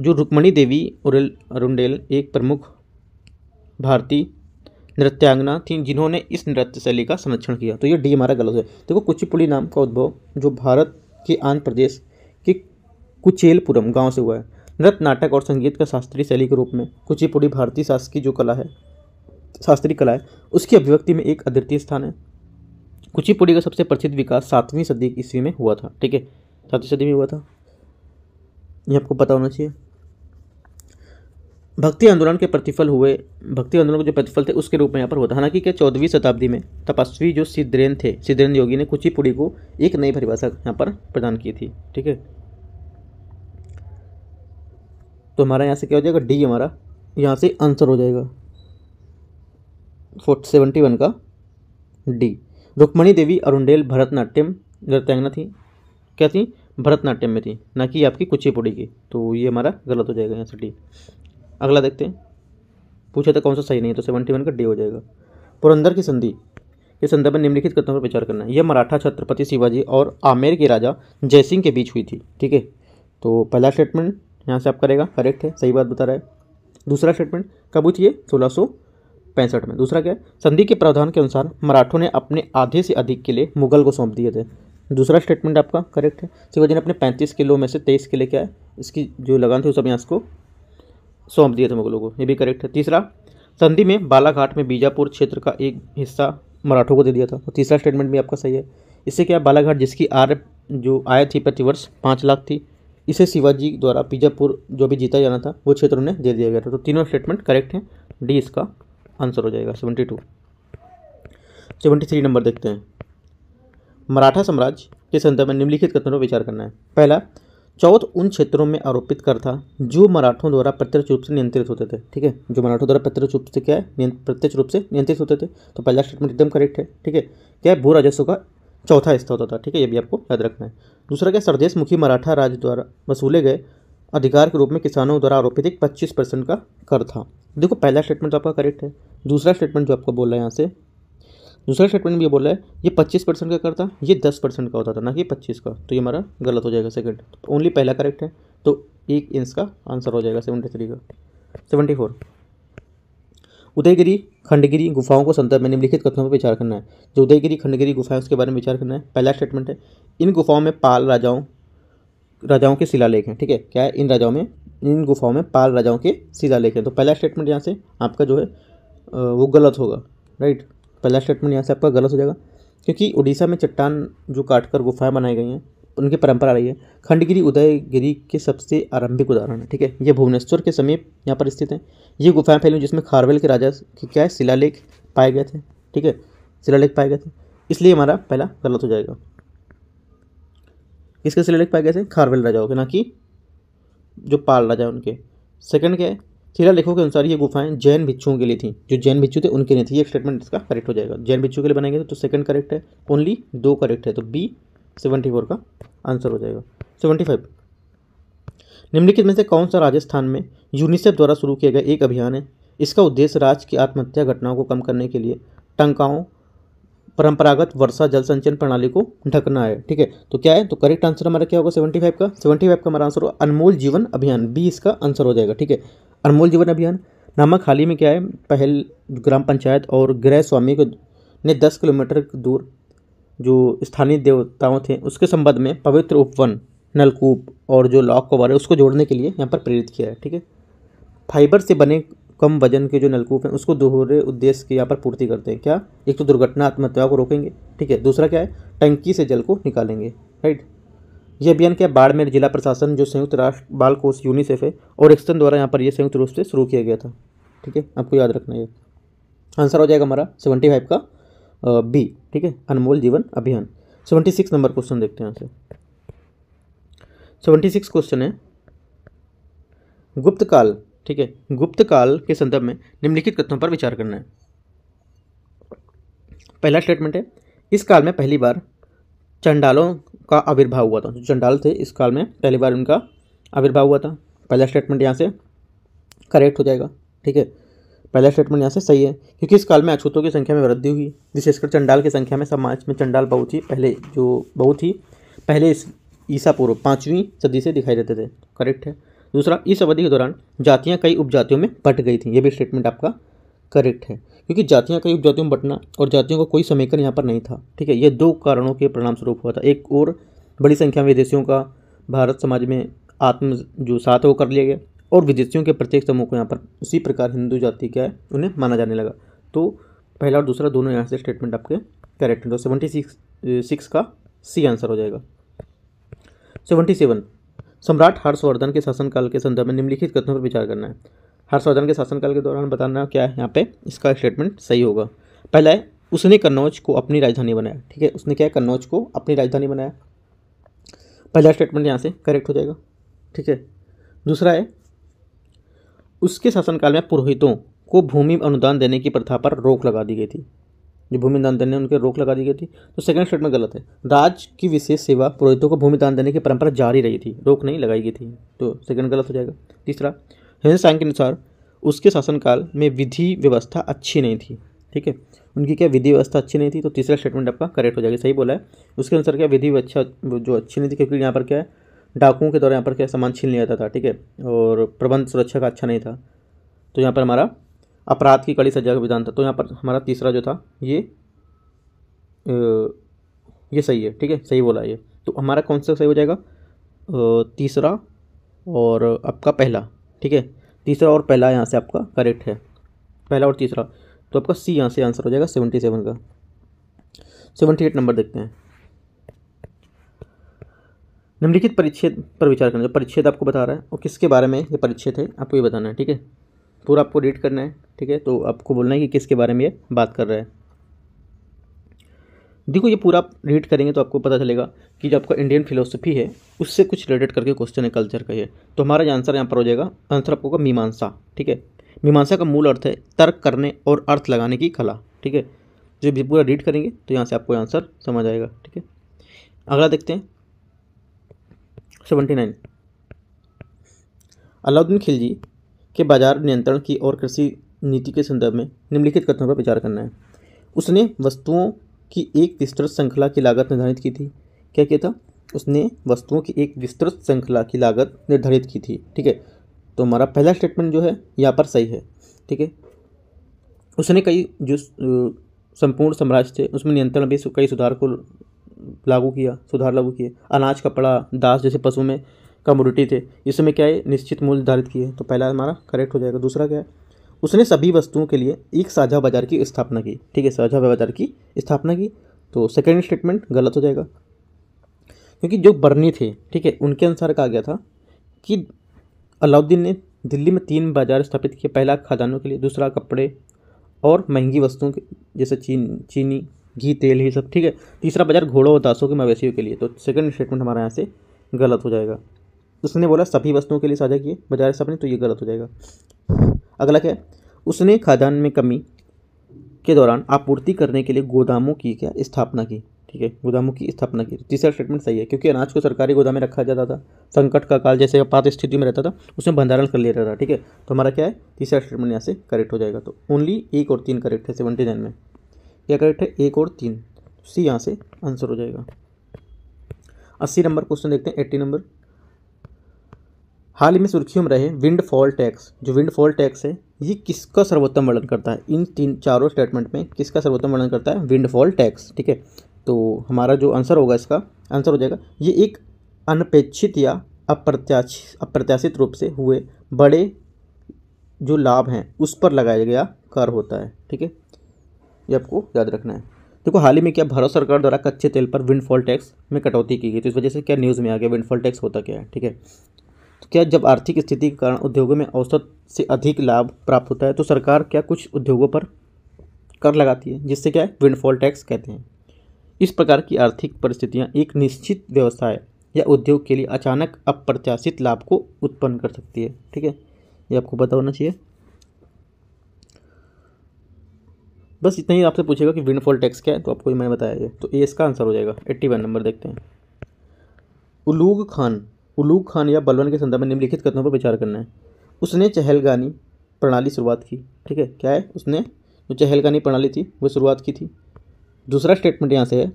A: जो रुक्मणी देवी और अरुंडेल एक प्रमुख भारतीय नृत्यांगना थी जिन्होंने इस नृत्य शैली का संरक्षण किया तो ये डी हमारा गलत है देखो कुचिपुड़ी नाम का उद्भव जो भारत के आंध्र प्रदेश के कुचेलपुरम गाँव से हुआ है नृत्य नाटक और संगीत का शास्त्रीय शैली के रूप में कुचिपुड़ी भारतीय शासकीय जो कला है शास्त्रीय कला है उसकी अभिव्यक्ति में एक अद्वितीय स्थान है कुचिपुड़ी का सबसे प्रसिद्ध विकास सातवीं सदी ईस्वी में हुआ था ठीक है सातवीं सदी में हुआ था ये आपको पता होना चाहिए भक्ति आंदोलन के प्रतिफल हुए भक्ति आंदोलन के जो प्रतिफल थे उसके रूप में यहाँ पर होता हालांकि क्या चौदहवीं शताब्दी में तपस्वी जो सिद्धरेन थे सिद्धरेन योगी ने कुचिपुड़ी को एक नई परिभाषा यहाँ पर प्रदान की थी ठीक है तो हमारा यहाँ से क्या हो जाएगा डी हमारा यहाँ से आंसर हो जाएगा फोर्ट सेवेंटी वन का डी रुक्मणी देवी अरुणेल भरतनाट्यम नृत्यांगना थी क्या थी भरतनाट्यम में थी ना कि आपकी कुचिपुड़ी की तो ये हमारा गलत हो जाएगा यहाँ से डी अगला देखते हैं पूछा था तो कौन सा सही नहीं है तो सेवेंटी वन का डी हो जाएगा पुरंदर की संधि इस संदर्भ में निम्नलिखित कथनों पर विचार करना है यह मराठा छत्रपति शिवाजी और आमेर के राजा जयसिंह के बीच हुई थी ठीक है तो पहला स्टेटमेंट यहाँ से आप करेगा करेक्ट है सही बात बता रहा है दूसरा स्टेटमेंट कब हुई थी सोलह सौ पैंसठ में दूसरा क्या है संधि के प्रावधान के अनुसार मराठों ने अपने आधे से अधिक के लिए मुगल को सौंप दिए थे दूसरा स्टेटमेंट आपका करेक्ट है शिवाजी ने अपने पैंतीस किलो में से तेईस किले क्या है इसकी जो लगान थी वो सब यहाँ इसको सौंप दिया था मुगलों को ये भी करेक्ट है तीसरा संधि में बालाघाट में बीजापुर क्षेत्र का एक हिस्सा मराठों को दे दिया था तो तीसरा स्टेटमेंट भी आपका सही है इससे क्या बालाघाट जिसकी आर जो आय थी प्रतिवर्ष पाँच लाख थी इसे शिवाजी द्वारा बीजापुर जो भी जीता जाना था वो क्षेत्र उन्हें दे दिया गया था तो तीनों स्टेटमेंट करेक्ट हैं डी इसका आंसर हो जाएगा seventy two seventy three number देखते हैं मराठा साम्राज्य के संदर्भ में निम्नलिखित कथनों पर विचार करना है पहला चौथ उन क्षेत्रों में आरोपित कर था जो मराठों द्वारा प्रत्यक्ष रूप से नियंत्रित होते थे ठीक है जो मराठों द्वारा प्रत्यक्ष रूप से क्या है प्रत्यक्ष रूप से नियंत्रित होते थे तो पहला स्टेटमेंट एकदम करेक्ट है ठीक है क्या है भू राजस्व का चौथा हिस्सा होता था ठीक है ये भी आपको याद रखना है दूसरा क्या सरदेश मुखी मराठा राज्य द्वारा वसूले गए अधिकार के रूप में किसानों द्वारा आरोपित एक पच्चीस परसेंट का कर था देखो पहला स्टेटमेंट तो आपका करेक्ट है दूसरा स्टेटमेंट जो आपको रहा है यहाँ से दूसरा स्टेटमेंट भी ये बोला है ये पच्चीस परसेंट का करता ये दस परसेंट का होता था ना कि पच्चीस का तो ये हमारा गलत हो जाएगा सेकंड ओनली तो पहला करेक्ट है तो एक इसका आंसर हो जाएगा सेवेंटी थ्री का सेवेंटी फोर उदयगिरी खंडगिरी गुफाओं को संदर्भ में निम्नलिखित कथनों पर विचार करना है जो उदयगिरी खंडगिरी गुफाएं उसके बारे में विचार करना है पहला स्टेटमेंट है इन गुफाओं में पाल राजाओं राजाओं के शिलालेख हैं ठीक है क्या है इन राजाओं में इन गुफाओं में पाल राजाओं के शिलालेख हैं तो पहला स्टेटमेंट यहाँ से आपका जो है वो गलत होगा राइट पहला स्टेटमेंट यहाँ से आपका गलत हो जाएगा क्योंकि उड़ीसा में चट्टान जो काट कर गुफाएँ बनाई गई हैं उनकी परंपरा रही है खंडगिरी उदयगिरी के सबसे आरंभिक उदाहरण है ठीक है ये भुवनेश्वर के समीप यहाँ पर स्थित है ये गुफाएं फैली जिसमें खारवेल के राजा के क्या है शिलालेख पाए गए थे ठीक है शिलालेख पाए गए थे इसलिए हमारा पहला गलत हो जाएगा किसके शिलालेख पाए गए थे खारवेल राजाओं के ना कि जो पाल राजा उनके सेकंड क्या है थीरा लेखों के अनुसार ये गुफाएं जैन भिक्षुओं के लिए थी जो जैन भिक्षु थे उनके लिए थी ये स्टेटमेंट इसका करेक्ट हो जाएगा जैन भिक्षु के लिए बनाएंगे तो सेकंड करेक्ट है ओनली दो करेक्ट है तो बी सेवेंटी फोर का आंसर हो जाएगा सेवेंटी फाइव निम्नलिखित में से कौन सा राजस्थान में यूनिसेफ द्वारा शुरू किया गया एक अभियान है इसका उद्देश्य राज्य की आत्महत्या घटनाओं को कम करने के लिए टंकाओं परंपरागत वर्षा जल संचयन प्रणाली को ढकना है ठीक है तो क्या है तो करेक्ट आंसर हमारा क्या होगा सेवेंटी फाइव का सेवेंटी फाइव का हमारा आंसर होगा अनमोल जीवन अभियान बी इसका आंसर हो जाएगा ठीक है अनमोल जीवन अभियान नामक हाल ही में क्या है पहल ग्राम पंचायत और गृह स्वामी को ने दस किलोमीटर दूर जो स्थानीय देवताओं थे उसके संबंध में पवित्र उपवन नलकूप और जो लॉक कवर है उसको जोड़ने के लिए यहाँ पर प्रेरित किया है ठीक है फाइबर से बने कम वजन के जो नलकूप हैं उसको दोहरे उद्देश्य की यहाँ पर पूर्ति करते हैं क्या एक तो दुर्घटना आत्महत्या को रोकेंगे ठीक है दूसरा क्या है टंकी से जल को निकालेंगे राइट यह अभियान क्या बाड़मेर जिला प्रशासन जो संयुक्त राष्ट्र बाल कोष यूनिसेफ है और एक्सटन द्वारा यहाँ पर यह संयुक्त रूप से शुरू किया गया था ठीक है आपको याद रखना है आंसर हो जाएगा हमारा सेवेंटी फाइव का आ, बी ठीक है अनमोल जीवन अभियान सेवेंटी सिक्स नंबर क्वेश्चन देखते हैं यहाँ से सेवेंटी सिक्स क्वेश्चन है गुप्त काल ठीक है गुप्त काल के संदर्भ में निम्नलिखित कथनों पर विचार करना है पहला स्टेटमेंट है इस काल में पहली बार चंडालों का आविर्भाव हुआ था जो चंडाल थे इस काल में पहली बार उनका आविर्भाव हुआ था पहला स्टेटमेंट यहाँ से करेक्ट हो जाएगा ठीक है पहला स्टेटमेंट यहाँ से सही है क्योंकि इस काल में अछूतों की संख्या में वृद्धि हुई विशेषकर चंडाल की संख्या में समाज में चंडाल बहुत ही पहले जो बहुत ही पहले इस ईसा पूर्व पाँचवीं सदी से दिखाई देते थे करेक्ट है दूसरा इस अवधि के दौरान जातियाँ कई उपजातियों में बट गई थी ये भी स्टेटमेंट आपका करेक्ट है क्योंकि जातियाँ कई उपजातियों में बटना और जातियों का कोई समीकरण यहाँ पर नहीं था ठीक है ये दो कारणों के परिणाम स्वरूप हुआ था एक और बड़ी संख्या में विदेशियों का भारत समाज में आत्म जो साथ है वो कर लिया गया और विदेशियों के प्रत्येक समूह को यहाँ पर उसी प्रकार हिंदू जाति का है उन्हें माना जाने लगा तो पहला और दूसरा दोनों यहाँ से स्टेटमेंट आपके करेक्ट हैं तो सेवेंटी सिक्स सिक्स का सी आंसर हो जाएगा सेवेंटी सेवन सम्राट हर्षवर्धन के शासनकाल के संदर्भ में निम्नलिखित कथनों पर विचार करना है हर्षवर्धन के शासनकाल के दौरान बताना क्या है यहाँ पे इसका स्टेटमेंट सही होगा पहला है उसने कन्नौज को अपनी राजधानी बनाया ठीक है उसने क्या है कन्नौज को अपनी राजधानी बनाया पहला स्टेटमेंट यहाँ से करेक्ट हो जाएगा ठीक है दूसरा है उसके शासनकाल में पुरोहितों को भूमि अनुदान देने की प्रथा पर रोक लगा दी गई थी जो भूमि दान देने उनके रोक लगा दी गई थी तो सेकंड स्टेटमेंट गलत है राज की विशेष सेवा पुरोहितों को भूमि दान देने की परंपरा जारी रही थी रोक नहीं लगाई गई थी तो सेकंड गलत हो जाएगा तीसरा हेनस्टाइन के अनुसार उसके शासनकाल में विधि व्यवस्था अच्छी नहीं थी ठीक है उनकी क्या विधि व्यवस्था अच्छी नहीं थी तो तीसरा स्टेटमेंट आपका करेक्ट हो जाएगा सही बोला है उसके अनुसार क्या विधि अच्छा जो अच्छी नहीं थी क्योंकि यहाँ पर क्या है डाकुओं के द्वारा यहाँ पर क्या सामान छीन लिया जाता था ठीक है और प्रबंध सुरक्षा का अच्छा नहीं था तो यहाँ पर हमारा अपराध की कड़ी सजा का विधान था तो यहाँ पर हमारा तीसरा जो था ये ये सही है ठीक है सही बोला ये तो हमारा कौन सा सही हो जाएगा तीसरा और आपका पहला ठीक है तीसरा और पहला यहाँ से आपका करेक्ट है पहला और तीसरा तो आपका सी यहाँ से आंसर हो जाएगा सेवेंटी सेवन का सेवेंटी एट नंबर देखते हैं निम्नलिखित परिच्छेद पर विचार करना है परिच्छेद आपको बता रहा है और किसके बारे में ये परिच्छेद है आपको ये बताना है ठीक है पूरा आपको रीड करना है ठीक है तो आपको बोलना है कि किसके बारे में ये बात कर रहा है देखो ये पूरा आप रीड करेंगे तो आपको पता चलेगा कि जो आपका इंडियन फिलोसफी है उससे कुछ रिलेटेड करके क्वेश्चन है कल्चर का ये तो हमारा आंसर यहाँ पर हो जाएगा आंसर आपको होगा मीमांसा ठीक है मीमांसा का मूल अर्थ है तर्क करने और अर्थ लगाने की कला ठीक है जो भी पूरा रीड करेंगे तो यहाँ से आपको आंसर समझ आएगा ठीक है अगला देखते हैं सेवेंटी नाइन अलाउद्दीन खिलजी के बाजार नियंत्रण की और कृषि नीति के संदर्भ में निम्नलिखित कथनों पर विचार करना है उसने वस्तुओं की एक विस्तृत श्रृंखला की लागत निर्धारित की थी क्या किया था उसने वस्तुओं की एक विस्तृत श्रृंखला की लागत निर्धारित की थी ठीक है तो हमारा पहला स्टेटमेंट जो है यहाँ पर सही है ठीक है उसने कई जो संपूर्ण साम्राज्य थे उसमें नियंत्रण भी कई सुधार को लागू किया सुधार लागू किए अनाज कपड़ा दास जैसे पशु में कमोडिटी थे इसमें क्या है निश्चित मूल्य निर्धारित किए तो पहला हमारा करेक्ट हो जाएगा दूसरा क्या है उसने सभी वस्तुओं के लिए एक साझा बाजार की स्थापना की ठीक है साझा बाजार की स्थापना की तो सेकेंड स्टेटमेंट गलत हो जाएगा क्योंकि जो बर्नी थे ठीक है उनके अनुसार कहा गया था कि अलाउद्दीन ने दिल्ली में तीन बाजार स्थापित किए पहला खजानों के लिए दूसरा कपड़े और महंगी वस्तुओं के जैसे चीन चीनी घी तेल ये सब ठीक है तीसरा बाजार घोड़ों और दासों के मवेशियों के लिए तो सेकंड स्टेटमेंट हमारे यहाँ से गलत हो जाएगा उसने बोला सभी वस्तुओं के लिए साझा किए बाजार स्थापित तो ये गलत हो जाएगा अगला क्या है उसने खाद्यान्न में कमी के दौरान आपूर्ति करने के लिए गोदामों की क्या स्थापना की ठीक है गोदामों की स्थापना की तीसरा स्टेटमेंट सही है क्योंकि अनाज को सरकारी गोदाम में रखा जाता था संकट का काल जैसे आपात स्थिति में रहता था उसमें भंडारण कर लिया जाता था ठीक है तो हमारा क्या है तीसरा स्टेटमेंट यहाँ से करेक्ट हो जाएगा तो ओनली एक और तीन करेक्ट है सेवेंटी नाइन में क्या करेक्ट है एक और तीन तो सी यहाँ से आंसर हो जाएगा अस्सी नंबर क्वेश्चन देखते हैं एट्टी नंबर हाल ही में सुर्खियों में रहे विंडफॉल टैक्स जो विंडफॉल टैक्स है ये किसका सर्वोत्तम वर्णन करता है इन तीन चारों स्टेटमेंट में किसका सर्वोत्तम वर्णन करता है विंडफॉल टैक्स ठीक है तो हमारा जो आंसर होगा इसका आंसर हो जाएगा ये एक अनपेक्षित या अप्रत्याशित अप्रत्याशित रूप से हुए बड़े जो लाभ हैं उस पर लगाया गया कर होता है ठीक है ये आपको याद रखना है देखो हाल ही में क्या भारत सरकार द्वारा कच्चे तेल पर विंडफॉल टैक्स में कटौती की गई तो इस वजह से क्या न्यूज़ में आ गया विंडफॉल टैक्स होता क्या है ठीक है तो क्या जब आर्थिक स्थिति के कारण उद्योगों में औसत से अधिक लाभ प्राप्त होता है तो सरकार क्या कुछ उद्योगों पर कर लगाती है जिससे क्या है विंडफॉल टैक्स कहते हैं इस प्रकार की आर्थिक परिस्थितियाँ एक निश्चित व्यवसाय या उद्योग के लिए अचानक अप्रत्याशित लाभ को उत्पन्न कर सकती है ठीक है ये आपको पता होना चाहिए बस इतना ही आपसे पूछेगा कि विंडफॉल टैक्स क्या है तो आपको मैंने बताया तो ए इसका आंसर हो जाएगा एट्टी वन नंबर देखते हैं उलूग खान उलूक खान या बलवन के संदर्भ में निम्नलिखित कथनों पर विचार करना है उसने चहलगानी प्रणाली शुरुआत की ठीक है क्या है उसने जो चहलगानी प्रणाली थी वो शुरुआत की थी दूसरा स्टेटमेंट यहाँ से है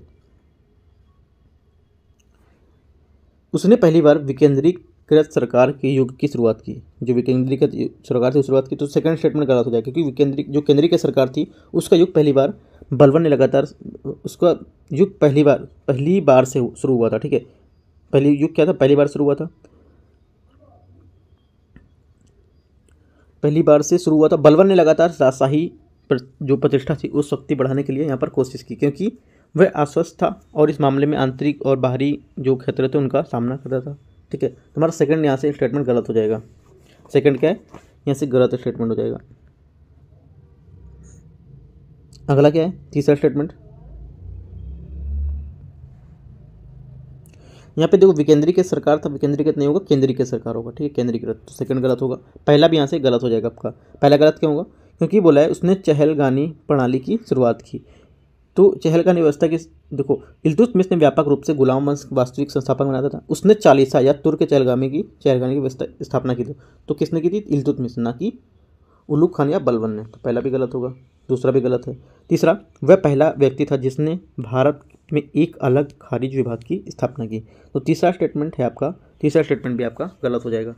A: उसने पहली बार विकेंद्रीकृत सरकार के युग की शुरुआत की जो विकेंद्रीकृत सरकार थी शुरुआत की तो सेकंड स्टेटमेंट गलत हो जाएगा क्योंकि विकेंद्रिक जो केंद्रीय की सरकार थी उसका युग पहली बार बलवन ने लगातार उसका युग पहली बार पहली बार से शुरू हुआ था ठीक है पहले युग क्या था पहली बार शुरू हुआ था पहली बार से शुरू हुआ था बलवन ने लगातार राशाही जो प्रतिष्ठा थी उस शक्ति बढ़ाने के लिए यहाँ पर कोशिश की क्योंकि वह आश्वस्त था और इस मामले में आंतरिक और बाहरी जो खतरे थे उनका सामना करता था ठीक है तुम्हारा सेकंड यहाँ से स्टेटमेंट गलत हो जाएगा सेकंड क्या है यहाँ से गलत स्टेटमेंट हो जाएगा अगला क्या है तीसरा स्टेटमेंट यहाँ पे देखो के सरकार था विकेंद्रीकृत नहीं होगा केंद्रीय सरकार होगा ठीक है केंद्रीकृत तो सेकंड गलत होगा पहला भी यहाँ से गलत हो जाएगा आपका पहला गलत क्या होगा क्योंकि बोला है उसने चहलगानी प्रणाली की शुरुआत की तो चहलगानी व्यवस्था की देखो इल्तुतमिश ने व्यापक रूप से गुलाम वंश वास्तविक संस्थापक बनाया था उसने चालीसा या तुर्क चहलगामी की चहलगानी की व्यवस्था स्थापना की थी तो किसने की थी इल्तुतमिश ना कि उलूक खान या बलवन ने तो पहला भी गलत होगा दूसरा भी गलत है तीसरा वह पहला व्यक्ति था जिसने भारत में एक अलग खारिज विभाग की स्थापना की तो तीसरा स्टेटमेंट है आपका तीसरा स्टेटमेंट भी आपका गलत हो जाएगा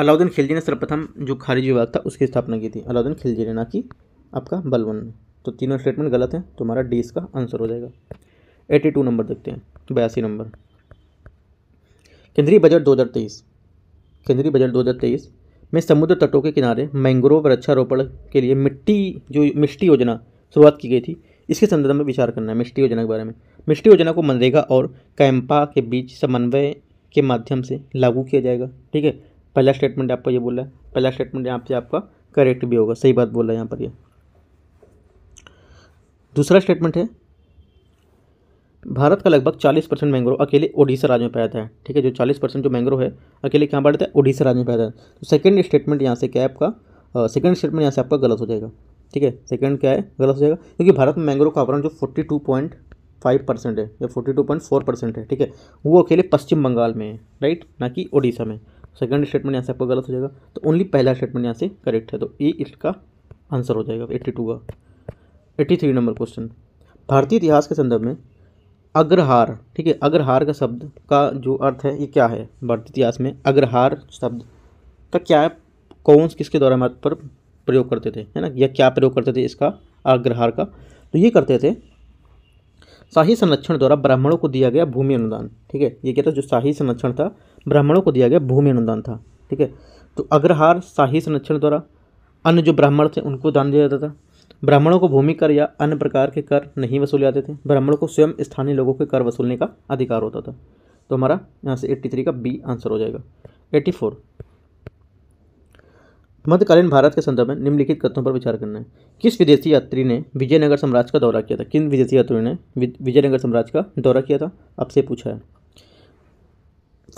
A: अलाउद्दीन खिलजी ने सर्वप्रथम जो खारिज विभाग था उसकी स्थापना की थी अलाउद्दीन खिलजी ने ना कि आपका बलवन ने तो तीनों स्टेटमेंट गलत हैं तो हमारा डी इसका आंसर हो जाएगा एटी टू नंबर देखते हैं बयासी नंबर केंद्रीय बजट तेईस केंद्रीय बजट तेईस में समुद्र तटों के किनारे मैंग्रोव वृक्षारोपण के लिए मिट्टी जो मिट्टी योजना शुरुआत की गई थी इसके संदर्भ में विचार करना है मिष्टी योजना के बारे में मिष्टी योजना को मनरेगा और कैंपा के बीच समन्वय के माध्यम से लागू किया जाएगा ठीक है पहला स्टेटमेंट आपका ये बोला है पहला स्टेटमेंट यहाँ पर आपका करेक्ट भी होगा सही बात बोला है यहाँ पर ये दूसरा स्टेटमेंट है भारत का लगभग 40 परसेंट मैंग्रोव अकेले ओडिशा राज्य में पाया जाता है ठीक है जो 40 परसेंट जो मैंग्रोव है अकेले कहाँ पर रहता है ओडिशा राज्य में पाया जाता है तो सेकंड स्टेटमेंट यहाँ से क्या है आपका सेकंड स्टेटमेंट यहाँ से आपका गलत हो जाएगा ठीक है सेकंड क्या है गलत हो जाएगा क्योंकि भारत में मैंग्रोव का आवरण जो forty two point five percent है या forty two point four percent है ठीक है वो अकेले पश्चिम बंगाल में है राइट ना कि ओडिशा में सेकंड स्टेटमेंट यहाँ से आपका गलत हो जाएगा तो ओनली पहला स्टेटमेंट यहाँ से करेक्ट है तो ए इसका आंसर हो जाएगा एट्टी टू का एट्टी थ्री नंबर क्वेश्चन भारतीय इतिहास के संदर्भ में अग्रहार ठीक है अग्रहार का शब्द का जो अर्थ है ये क्या है भारतीय इतिहास में अग्रहार शब्द का क्या है कौन किसके द्वारा मत पर प्रयोग करते थे है ना या क्या प्रयोग करते थे इसका अग्रहार का तो ये करते थे शाही संरक्षण द्वारा ब्राह्मणों को दिया गया भूमि अनुदान ठीक है ये कहता था जो शाही संरक्षण था ब्राह्मणों को दिया गया भूमि अनुदान था ठीक है तो अग्रहार शाही संरक्षण द्वारा अन्य जो ब्राह्मण थे उनको दान दिया जाता था ब्राह्मणों को भूमि कर या अन्य प्रकार के कर नहीं वसूले जाते थे ब्राह्मणों को स्वयं स्थानीय लोगों के कर वसूलने का अधिकार होता था तो हमारा यहाँ से एट्टी थ्री का बी आंसर हो जाएगा एट्टी फोर मध्यकालीन भारत के संदर्भ में निम्नलिखित कथनों पर विचार करना है किस विदेशी यात्री ने विजयनगर साम्राज्य का दौरा किया था किन विदेशी यात्रियों ने विजयनगर साम्राज्य का दौरा किया था आपसे पूछा है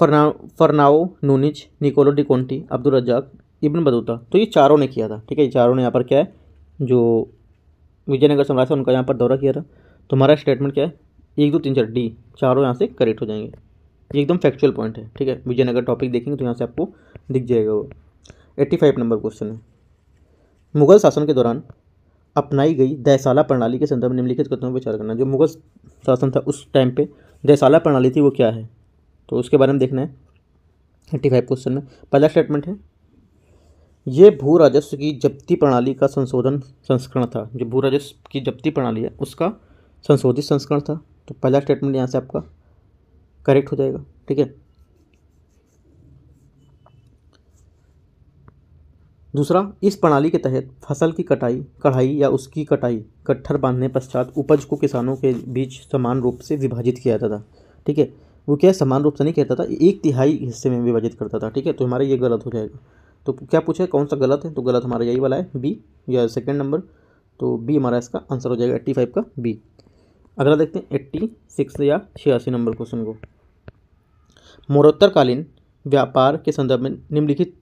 A: फरना Fernao Nuniz Niccolo de Conti Abdul Razzaq Ibn Battuta तो ये चारों ने किया था ठीक है ये चारों ने यहाँ पर क्या है जो विजयनगर साम्राज्य उनका यहाँ पर दौरा किया था तो हमारा स्टेटमेंट क्या है एक दो तीन चार डी चारों यहाँ से करेक्ट हो जाएंगे ये एकदम फैक्चुअल पॉइंट है ठीक है विजयनगर टॉपिक देखेंगे तो यहाँ से आपको दिख जाएगा वो एट्टी फाइव नंबर क्वेश्चन है मुगल शासन के दौरान अपनाई गई दयशाला प्रणाली के संदर्भ में निम्नलिखित कथनों पर विचार करना जो मुगल शासन था उस टाइम पे दयशाला प्रणाली थी वो क्या है तो उसके बारे में देखना है एट्टी फाइव क्वेश्चन में पहला स्टेटमेंट है ये भू राजस्व की जब्ती प्रणाली का संशोधन संस्करण था जो भू राजस्व की जब्ती प्रणाली है उसका संशोधित संस्करण था तो पहला स्टेटमेंट यहाँ से आपका करेक्ट हो जाएगा ठीक है दूसरा इस प्रणाली के तहत फसल की कटाई कढ़ाई या उसकी कटाई गट्ठर बांधने पश्चात उपज को किसानों के बीच समान रूप से विभाजित किया जाता था ठीक है वो क्या समान रूप से नहीं कहता था एक तिहाई हिस्से में विभाजित करता था ठीक है तो हमारा ये गलत हो जाएगा तो क्या पूछा कौन सा गलत है तो गलत हमारा यही वाला है बी या सेकेंड नंबर तो बी हमारा इसका आंसर हो जाएगा एट्टी फाइव का बी अगला देखते हैं एट्टी सिक्स या छियासी नंबर क्वेश्चन को मौरोत्तरकालीन व्यापार के संदर्भ में निम्नलिखित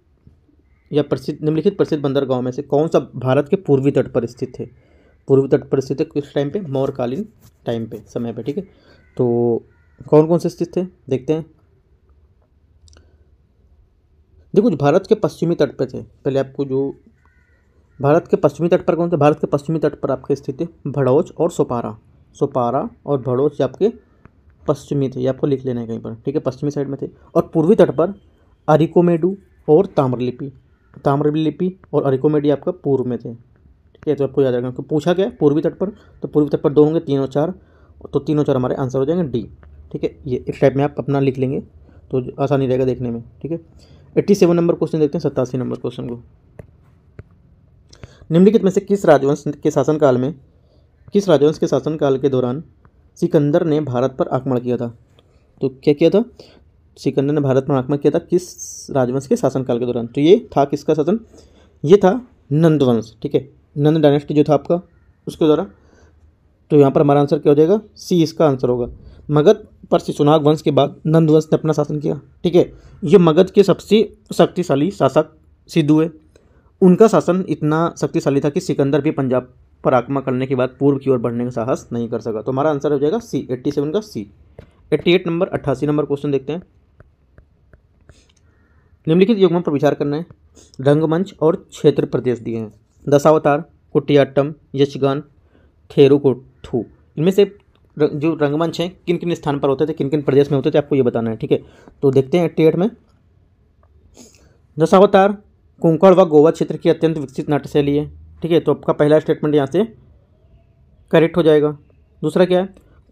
A: या प्रसिद्ध निम्नलिखित प्रसिद्ध बंदरगाह में से कौन सा भारत के पूर्वी तट पर स्थित है पूर्वी तट पर स्थित है किस टाइम पे मौर्यकालीन टाइम पे समय पे ठीक है तो कौन कौन से स्थित थे देखते हैं देखो भारत के पश्चिमी तट पे थे पहले आपको जो भारत के पश्चिमी तट पर कौन थे भारत के पश्चिमी तट पर आपके स्थित थे भड़ौच और सोपारा सोपारा और भड़ौच आपके पश्चिमी थे ये आपको लिख लेना है कहीं पर ठीक है पश्चिमी साइड में थे और पूर्वी तट पर अरिकोमेडू और ताम्रलिपि ताम्रबली लिपि और अरिकोमेडी आपका पूर्व में थे ठीक है तो आपको याद रखना पूछा गया पूर्वी तट पर तो पूर्वी तट पर दो होंगे तीन और चार तो तीन और चार हमारे आंसर हो जाएंगे डी ठीक है ये इस टाइप में आप अपना लिख लेंगे तो आसानी रहेगा देखने में ठीक है एट्टी सेवन नंबर क्वेश्चन देखते हैं सत्तासी नंबर क्वेश्चन को निम्नलिखित में से किस राजवंश के शासनकाल में किस राजवंश के शासनकाल के दौरान सिकंदर ने भारत पर आक्रमण किया था तो क्या किया था सिकंदर ने भारत में आक्रमण किया था किस राजवंश के शासनकाल के दौरान तो ये था किसका शासन ये था नंदवंश ठीक है नंद डायनेस्टी जो था आपका उसके द्वारा तो यहाँ पर हमारा आंसर क्या हो जाएगा सी इसका आंसर होगा मगध पर सुनाग वंश के बाद नंद वंश ने अपना शासन किया ठीक है ये मगध के सबसे शक्तिशाली शासक सिद्धू है उनका शासन इतना शक्तिशाली था कि सिकंदर भी पंजाब पर आक्रमण करने के बाद पूर्व की ओर बढ़ने का साहस नहीं कर सका तो हमारा आंसर हो जाएगा सी एट्टी सेवन का सी एट्टी एट नंबर अट्ठासी नंबर क्वेश्चन देखते हैं निम्नलिखित युग्मों पर विचार करना है रंगमंच और क्षेत्र प्रदेश दिए हैं दशावतार कुटियाट्टम यक्षगान थेरुकुथु इनमें से जो रंगमंच हैं किन किन स्थान पर होते थे किन किन प्रदेश में होते थे आपको ये बताना है ठीक है तो देखते हैं एट्टी में दशावतार कुंकड़ व गोवा क्षेत्र की अत्यंत विकसित नाट्य शैली है ठीक है तो आपका पहला स्टेटमेंट यहाँ से करेक्ट हो जाएगा दूसरा क्या है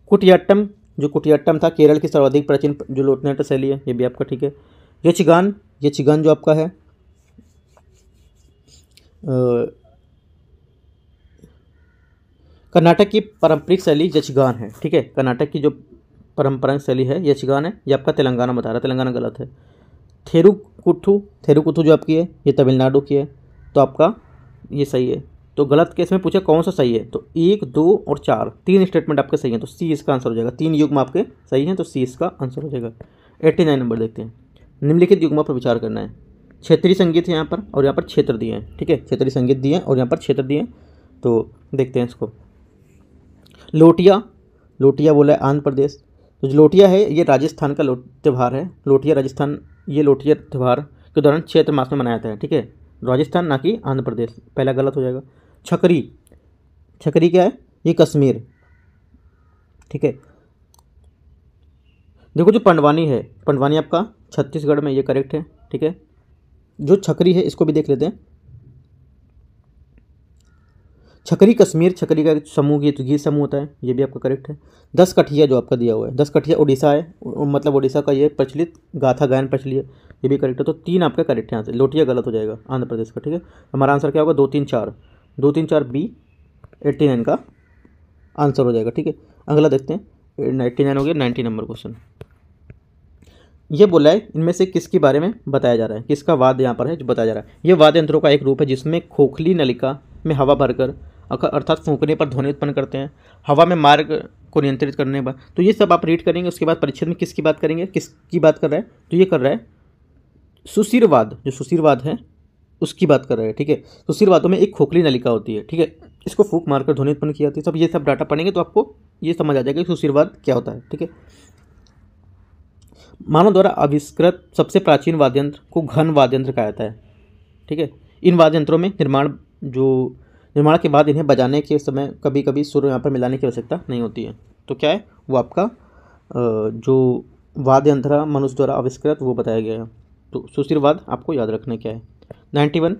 A: कुटियाट्टम जो कुटियाट्टम था केरल की सर्वाधिक प्राचीन जो लोटनाट्य शैली है ये भी आपका ठीक है यक्षगान ये चिकन जो आपका है कर्नाटक की पारंपरिक शैली यचगान है ठीक है कर्नाटक की जो परंपरा शैली है यचगान है ये आपका तेलंगाना बता रहा है तेलंगाना गलत है थेरुकुथु थेरुकुथु जो आपकी है ये तमिलनाडु की है तो आपका ये सही है तो गलत केस में पूछा कौन सा सही है तो एक दो और चार तीन स्टेटमेंट आपके सही है तो सी इसका आंसर हो जाएगा तीन युग में आपके सही हैं तो सी इसका आंसर हो जाएगा एट्टी नाइन नंबर देखते हैं निम्नलिखित युग्मों पर विचार करना है क्षेत्रीय संगीत है यहाँ पर और यहाँ पर क्षेत्र दिए हैं ठीक है क्षेत्रीय संगीत दिए हैं और यहाँ पर क्षेत्र दिए हैं तो देखते हैं इसको लोटिया लोटिया बोला है आंध्र प्रदेश तो जो लोटिया है ये राजस्थान का त्यौहार है लोटिया राजस्थान ये लोटिया त्यौहार के दौरान क्षेत्र मास में मनाया जाता है ठीक है राजस्थान ना कि आंध्र प्रदेश पहला गलत हो जाएगा छकरी छकरी क्या है ये कश्मीर ठीक है देखो जो पंडवानी है पंडवानी आपका छत्तीसगढ़ में ये करेक्ट है ठीक है जो छकरी है इसको भी देख लेते हैं छकरी कश्मीर छकरी का समूह ये तो ये समूह होता है ये भी आपका करेक्ट है दस कठिया जो आपका दिया हुआ है दस कठिया उड़ीसा है मतलब उड़ीसा का ये प्रचलित गाथा गायन प्रचलित ये भी करेक्ट है तो तीन आपका करेक्ट है यहाँ से लोटिया गलत हो जाएगा आंध्र प्रदेश का ठीक है हमारा आंसर क्या होगा दो तीन चार दो तीन चार बी एट्टी नाइन का आंसर हो जाएगा ठीक है अगला देखते हैं नाइन्टी नाइन हो गया नाइन्टी नंबर क्वेश्चन ये बोला है इनमें से किसके बारे में बताया जा रहा है किसका वाद यहाँ पर है जो बताया जा रहा है ये वाद यंत्रों का एक रूप है जिसमें खोखली नलिका में हवा भरकर अर्थात फूकने पर ध्वनि उत्पन्न करते हैं हवा में मार्ग को नियंत्रित करने पर तो ये सब आप रीड करेंगे उसके बाद परीक्षण में किसकी बात करेंगे किसकी बात कर रहा है तो ये कर रहा है सुशीरवाद जो सुशीरवाद है उसकी बात कर रहा है ठीक है सुशीरवादों में एक खोखली नलिका होती है ठीक है इसको फूक मारकर ध्वनि उत्पन्न किया जाती है सब ये सब डाटा पढ़ेंगे तो आपको ये समझ आ जाएगा कि सुशीरवाद क्या होता है ठीक है मानव द्वारा आविष्कृत सबसे प्राचीन वाद्य यंत्र को घन वाद्यंत्र कहा जाता है ठीक है इन वाद्यंत्रों में निर्माण जो निर्माण के बाद इन्हें बजाने के समय कभी कभी सुर यहाँ पर मिलाने की आवश्यकता नहीं होती है तो क्या है वो आपका जो वाद्य यंत्र मनुष्य द्वारा आविष्कृत वो बताया गया है तो सुशीरवाद आपको याद रखने क्या है नाइन्टी वन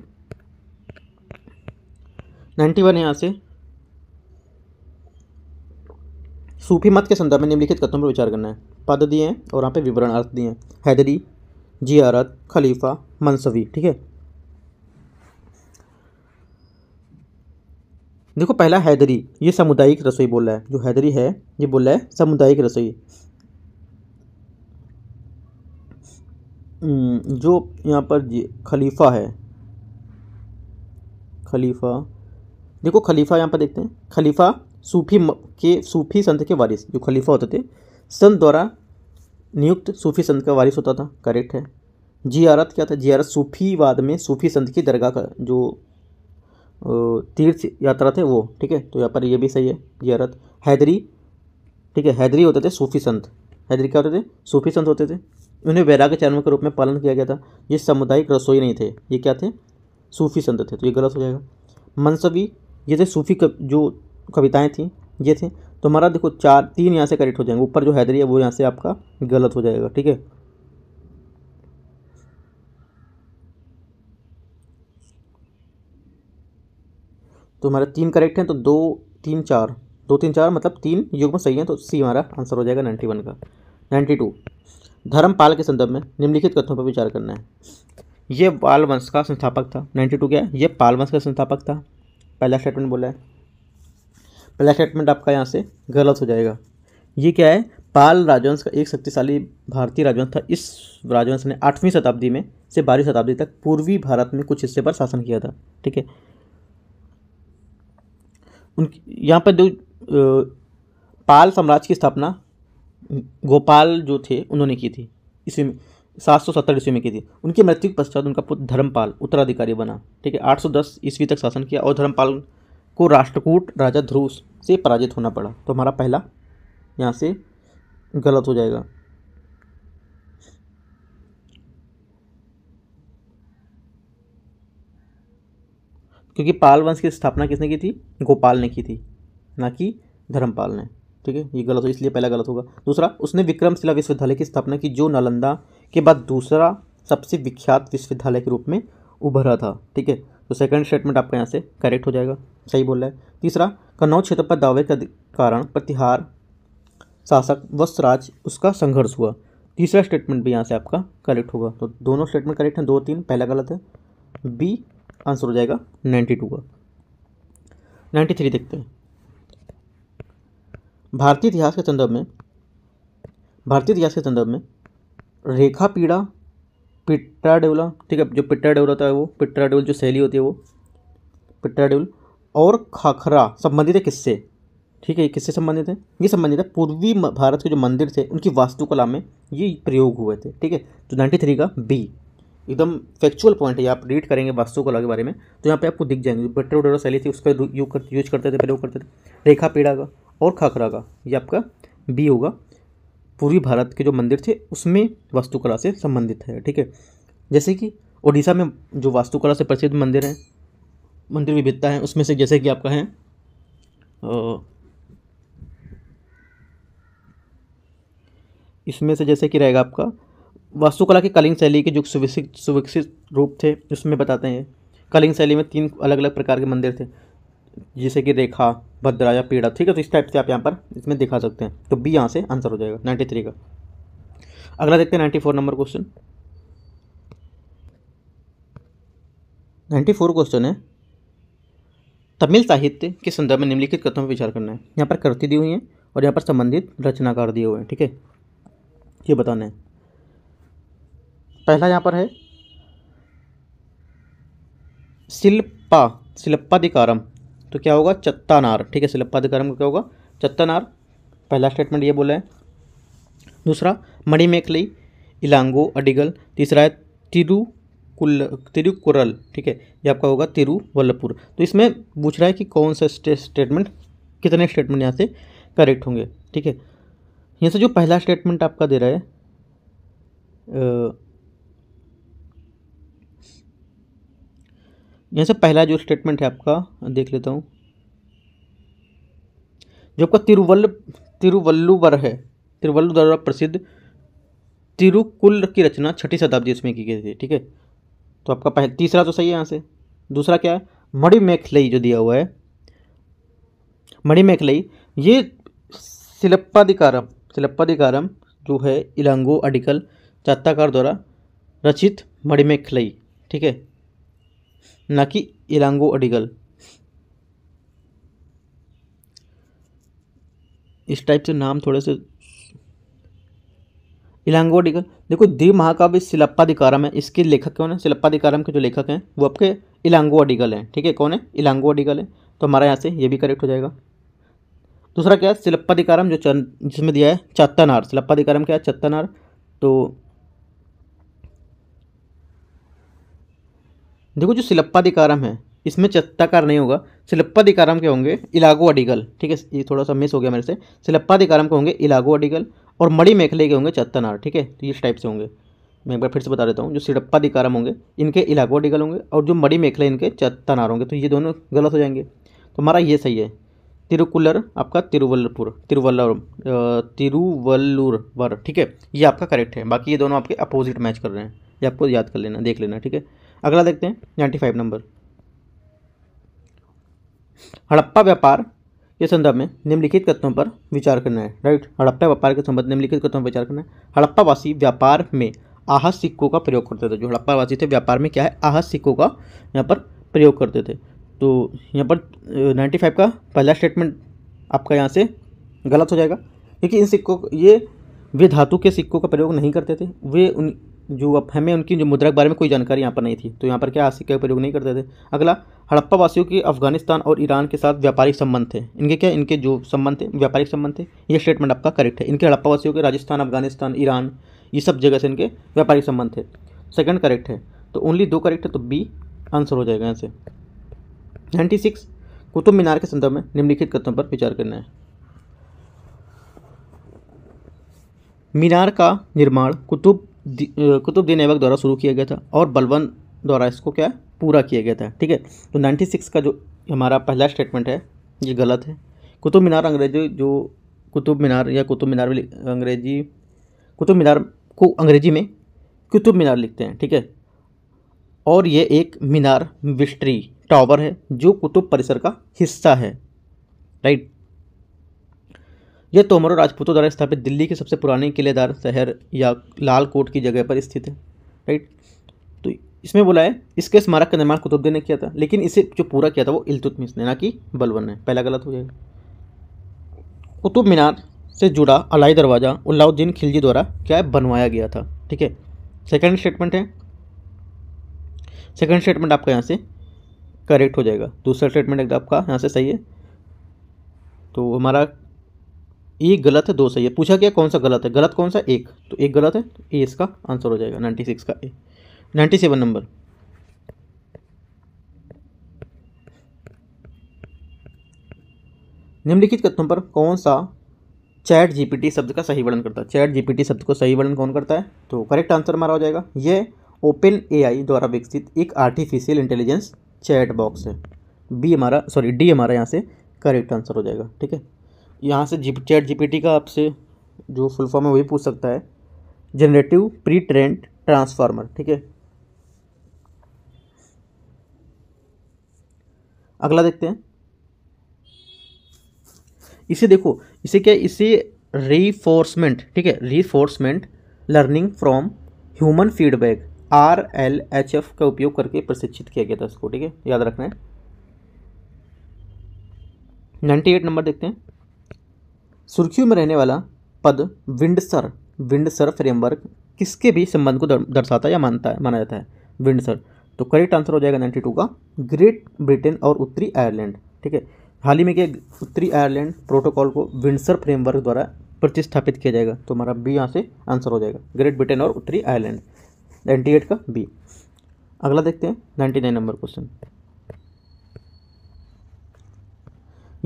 A: नाइन्टी वन यहाँ से सूफी मत के संदर्भ में निम्नलिखित कथनों पर विचार करना है पद दिए हैं और यहाँ पे विवरण अर्थ दिए हैं हैदरी जियारत खलीफा मनसवी ठीक है देखो पहला हैदरी ये सामुदायिक रसोई बोल रहा है जो हैदरी है ये बोल रहा है सामुदायिक रसोई जो यहाँ पर खलीफा है खलीफा देखो खलीफा यहाँ पर देखते हैं खलीफा सूफी के सूफी संत के वारिस जो खलीफा होते थे संत द्वारा नियुक्त सूफी संत का वारिस होता था करेक्ट है जियारत क्या था जियारत सूफीवाद में सूफी संत की दरगाह का जो तीर्थ यात्रा थे वो ठीक है तो यहाँ पर ये भी सही है जियारत हैदरी ठीक है हैदरी होते थे सूफी संत हैदरी क्या होते थे सूफी संत होते थे उन्हें वैराग्य चरणों के रूप में पालन किया गया था ये सामुदायिक रसोई नहीं थे ये क्या थे सूफी संत थे तो ये गलत हो जाएगा मनसबी ये थे सूफ़ी कव, जो कविताएं थी ये थे तो हमारा देखो चार तीन यहाँ से करेक्ट हो जाएंगे ऊपर जो हैदरी है वो यहाँ से आपका गलत हो जाएगा ठीक है तो हमारा तीन करेक्ट हैं तो दो तीन चार दो तीन चार मतलब तीन युग में सही है तो सी हमारा आंसर हो जाएगा नाइन्टी वन का नाइन्टी टू धर्मपाल के संदर्भ में निम्नलिखित कथनों पर विचार करना है ये पाल वंश का संस्थापक था नाइन्टी टू क्या है ये पाल वंश का संस्थापक था पहला स्टेटमेंट बोला है पहला स्टेटमेंट आपका यहाँ से गलत हो जाएगा ये क्या है पाल राजवंश का एक शक्तिशाली भारतीय राजवंश था इस राजवंश ने आठवीं शताब्दी में से बारहवीं शताब्दी तक पूर्वी भारत में कुछ हिस्से पर शासन किया था ठीक है उन यहाँ पर जो पाल साम्राज्य की स्थापना गोपाल जो थे उन्होंने की थी इसी में सात सौ सत्तर ईस्वी में की थी उनकी मृत्यु के पश्चात उनका पुत्र धर्मपाल उत्तराधिकारी बना ठीक है आठ सौ दस ईस्वी तक शासन किया और धर्मपाल को राष्ट्रकूट राजा ध्रुव से पराजित होना पड़ा तो हमारा पहला यहाँ से गलत हो जाएगा क्योंकि पाल वंश की स्थापना किसने की थी गोपाल ने की थी ना कि धर्मपाल ने ठीक है ये गलत हो इसलिए पहला गलत होगा दूसरा उसने विक्रमशिला विश्वविद्यालय की स्थापना की जो नालंदा के बाद दूसरा सबसे विख्यात विश्वविद्यालय के रूप में उभरा था ठीक है तो सेकंड स्टेटमेंट आपका यहाँ से करेक्ट हो जाएगा सही बोल रहा है तीसरा कन्नौज क्षेत्र पर दावे के कारण प्रतिहार शासक वत्सराज उसका संघर्ष हुआ तीसरा स्टेटमेंट भी यहाँ से आपका करेक्ट होगा तो दोनों स्टेटमेंट करेक्ट हैं दो तीन पहला गलत है बी आंसर हो जाएगा नाइन्टी टू का नाइन्टी थ्री देखते हैं भारतीय इतिहास के संदर्भ में भारतीय इतिहास के संदर्भ में रेखा पीड़ा पिट्रा डेवला ठीक है जो पिट्रा डेवल होता है वो पिट्रा डेवल जो शैली होती है वो पिट्रा डेवल और खाखरा संबंधित है किससे ठीक है ये किससे संबंधित है ये संबंधित है पूर्वी भारत के जो मंदिर थे उनकी वास्तुकला में ये प्रयोग हुए थे ठीक है तो नाइन्टी थ्री का बी एकदम फैक्चुअल पॉइंट है आप रीड करेंगे वास्तुकला के बारे में तो यहाँ पे आपको दिख जाएंगे बेटर वडेरो शैली थी उसका यूज करते थे प्रयोग करते थे रेखा पीड़ा का और खाखरा का ये आपका बी होगा पूरी भारत के जो मंदिर थे उसमें वास्तुकला से संबंधित है ठीक है जैसे कि ओडिशा में जो वास्तुकला से प्रसिद्ध मंदिर हैं मंदिर विविधता है उसमें से जैसे कि आपका है इसमें से जैसे कि रहेगा आपका वास्तुकला की कलिंग शैली के जो सुविकसित सुविकसित रूप थे उसमें बताते हैं कलिंग शैली में तीन अलग अलग प्रकार के मंदिर थे जैसे कि रेखा भद्रा या पीड़ा ठीक है तो इस टाइप से आप यहाँ पर इसमें दिखा सकते हैं तो बी यहाँ से आंसर हो जाएगा नाइन्टी थ्री का अगला देखते हैं ninety four number question ninety four question है तमिल साहित्य के संदर्भ में निम्नलिखित कथनों पर विचार करना है यहाँ पर कृति दी हुई है और यहाँ पर संबंधित रचनाकार दिए हुए हैं ठीक है ये बताना है पहला यहाँ पर है शिल्पा शिल्पाधिकारम तो क्या होगा चत्तानार ठीक है सिलप्पा पद कर्म क्या होगा चत्तानार पहला स्टेटमेंट ये बोला है दूसरा मणिमेखलई इलांगो अडिगल तीसरा है तिरु कुल तिरुकुरल ठीक है ये आपका होगा तिरुवल्लपुर तो इसमें पूछ रहा है कि कौन सा स्टेटमेंट कितने स्टेटमेंट यहाँ से करेक्ट होंगे ठीक है यहाँ से जो पहला स्टेटमेंट आपका दे रहा है यहाँ से पहला जो स्टेटमेंट है आपका देख लेता हूँ जो आपका तिरुवल तिरुवल्लुवर है तिरुवल्लु द्वारा प्रसिद्ध तिरुकुल की रचना छठी शताब्दी इसमें की गई थी ठीक है तो आपका पहला तीसरा तो सही है यहाँ से दूसरा क्या है मणिमेखलई जो दिया हुआ है मणिमेखलई ये शिल्पाधिकारम शिल्पाधिकारम जो है इलांगो अडिकल चात्ताकार द्वारा रचित मणिमेखलई ठीक है ना कि इलांगो अडिगल इस टाइप से नाम थोड़े से इलांगो अडिगल देखो देव महाकाव्य सिलप्पाधिकारम है इसके लेखक कौन है सिलप्पाधिकारम के जो लेखक हैं वो आपके इलांगो अडिगल हैं ठीक है कौन है इलांगो अडिगल है तो हमारा यहाँ से ये भी करेक्ट हो जाएगा दूसरा क्या है सिलप्पाधिकारम जो चंद जिसमें दिया है चत्तनार सिलप्पाधिकारम क्या है चत्तनार तो देखो जो सिलप्पाधिकारम है इसमें चत्ताकार नहीं होगा सिलप्पाधिकारम के होंगे इलागो अडिगल ठीक है ये थोड़ा सा मिस हो गया मेरे से सिलप्पाधिकारम के होंगे इलागो अडिगल और मड़ी मेखले के होंगे चत्तनार ठीक है तो इस टाइप से होंगे मैं एक बार फिर से बता देता हूँ जो सिलप्पाधिकारम होंगे इनके इलागो अडिगल होंगे और जो मड़ी मेखले इनके चत्तनार होंगे तो ये दोनों गलत हो जाएंगे तो हमारा ये सही है तिरुकुलर आपका तिरुवल्लपुर तिरुवल्लर तिरुवल्लुरवर ठीक है ये आपका करेक्ट है बाकी ये दोनों आपके अपोजिट मैच कर रहे हैं ये आपको याद कर लेना देख लेना ठीक है अगला देखते हैं नाइन्टी फाइव नंबर हड़प्पा व्यापार के संदर्भ में निम्नलिखित कथनों पर विचार करना है राइट हड़प्पा व्यापार के संबंध निम्नलिखित कथनों पर विचार करना है हड़प्पावासी व्यापार में आहत सिक्कों का प्रयोग करते थे जो हड़प्पावासी थे व्यापार में क्या है आहत सिक्कों का यहाँ पर प्रयोग करते थे तो यहाँ पर नाइन्टी फाइव का पहला स्टेटमेंट आपका यहाँ से गलत हो जाएगा क्योंकि इन सिक्कों ये वे धातु के सिक्कों का प्रयोग नहीं करते थे वे उन जो अब हमें उनकी जो मुद्रा के बारे में कोई जानकारी यहाँ पर नहीं थी तो यहाँ पर क्या सिक्के का प्रयोग नहीं करते थे अगला हड़प्पा वासियों के अफगानिस्तान और ईरान के साथ व्यापारिक संबंध थे इनके क्या इनके जो संबंध थे व्यापारिक संबंध थे ये स्टेटमेंट आपका करेक्ट है इनके हड़प्पा वासियों के राजस्थान अफगानिस्तान ईरान ये सब जगह से इनके व्यापारिक संबंध थे सेकंड करेक्ट है तो ओनली दो करेक्ट है तो बी आंसर हो जाएगा यहाँ से नाइन्टी सिक्स कुतुब मीनार के संदर्भ में निम्नलिखित कथनों पर विचार करना है मीनार का निर्माण कुतुब कुतुबद्दीन ऐबक द्वारा शुरू किया गया था और बलवन द्वारा इसको क्या है पूरा किया गया था ठीक है तो 96 का जो हमारा पहला स्टेटमेंट है ये गलत है कुतुब मीनार अंग्रेजी जो कुतुब मीनार या कुतुब मीनार में अंग्रेजी कुतुब मीनार को अंग्रेजी में कुतुब मीनार लिखते हैं ठीक है और ये एक मीनार विस्ट्री टावर है जो कुतुब परिसर का हिस्सा है राइट यह तोमरों राजपूतों द्वारा स्थापित दिल्ली के सबसे पुराने किलेदार शहर या लाल कोट की जगह पर स्थित है राइट तो इसमें बोला है इसके स्मारक का निर्माण कुतुबुद्दीन ने किया था लेकिन इसे जो पूरा किया था वो इलतुतमिश ने ना कि बलबन ने पहला गलत हो जाएगा कुतुब मीनार से जुड़ा अलाई दरवाज़ा अलाउद्दीन खिलजी द्वारा क्या है बनवाया गया था ठीक है सेकेंड स्टेटमेंट है सेकेंड स्टेटमेंट आपका यहाँ से करेक्ट हो जाएगा दूसरा स्टेटमेंट आपका यहाँ से सही है तो हमारा एक गलत है दो सही है पूछा गया कौन सा गलत है गलत कौन सा एक तो एक गलत है तो ए इसका आंसर हो जाएगा नाइन्टी सिक्स का ए नाइन्टी सेवन नंबर निम्नलिखित कथनों पर कौन सा चैट जीपीटी शब्द का सही वर्णन करता है चैट जीपीटी शब्द को सही वर्णन कौन करता है तो करेक्ट आंसर हमारा हो जाएगा यह ओपन एआई द्वारा विकसित एक आर्टिफिशियल इंटेलिजेंस चैट बॉक्स है बी हमारा सॉरी डी हमारा यहाँ से करेक्ट आंसर हो जाएगा ठीक है यहाँ से जी चैट जीपीटी का आपसे जो फुल फॉर्म है वही पूछ सकता है जनरेटिव प्री ट्रेंड ट्रांसफार्मर ठीक है अगला देखते हैं इसे देखो इसे क्या इसे रीफोर्समेंट ठीक है reinforcement learning from human feedback R L H F का उपयोग करके प्रशिक्षित किया गया था इसको ठीक है याद रखना है नाइन्टी एट नंबर देखते हैं सुर्खियों में रहने वाला पद विंडसर विंडसर फ्रेमवर्क किसके भी संबंध को दर्शाता है या मानता है माना जाता है विंडसर तो करेक्ट आंसर हो जाएगा नाइन्टी टू का ग्रेट ब्रिटेन और उत्तरी आयरलैंड ठीक है हाल ही में क्या उत्तरी आयरलैंड प्रोटोकॉल को विंडसर फ्रेमवर्क द्वारा प्रतिस्थापित किया जाएगा तो हमारा बी यहाँ से आंसर हो जाएगा ग्रेट ब्रिटेन और उत्तरी आयरलैंड नाइन्टी एट का बी अगला देखते हैं नाइन्टी नाइन नंबर क्वेश्चन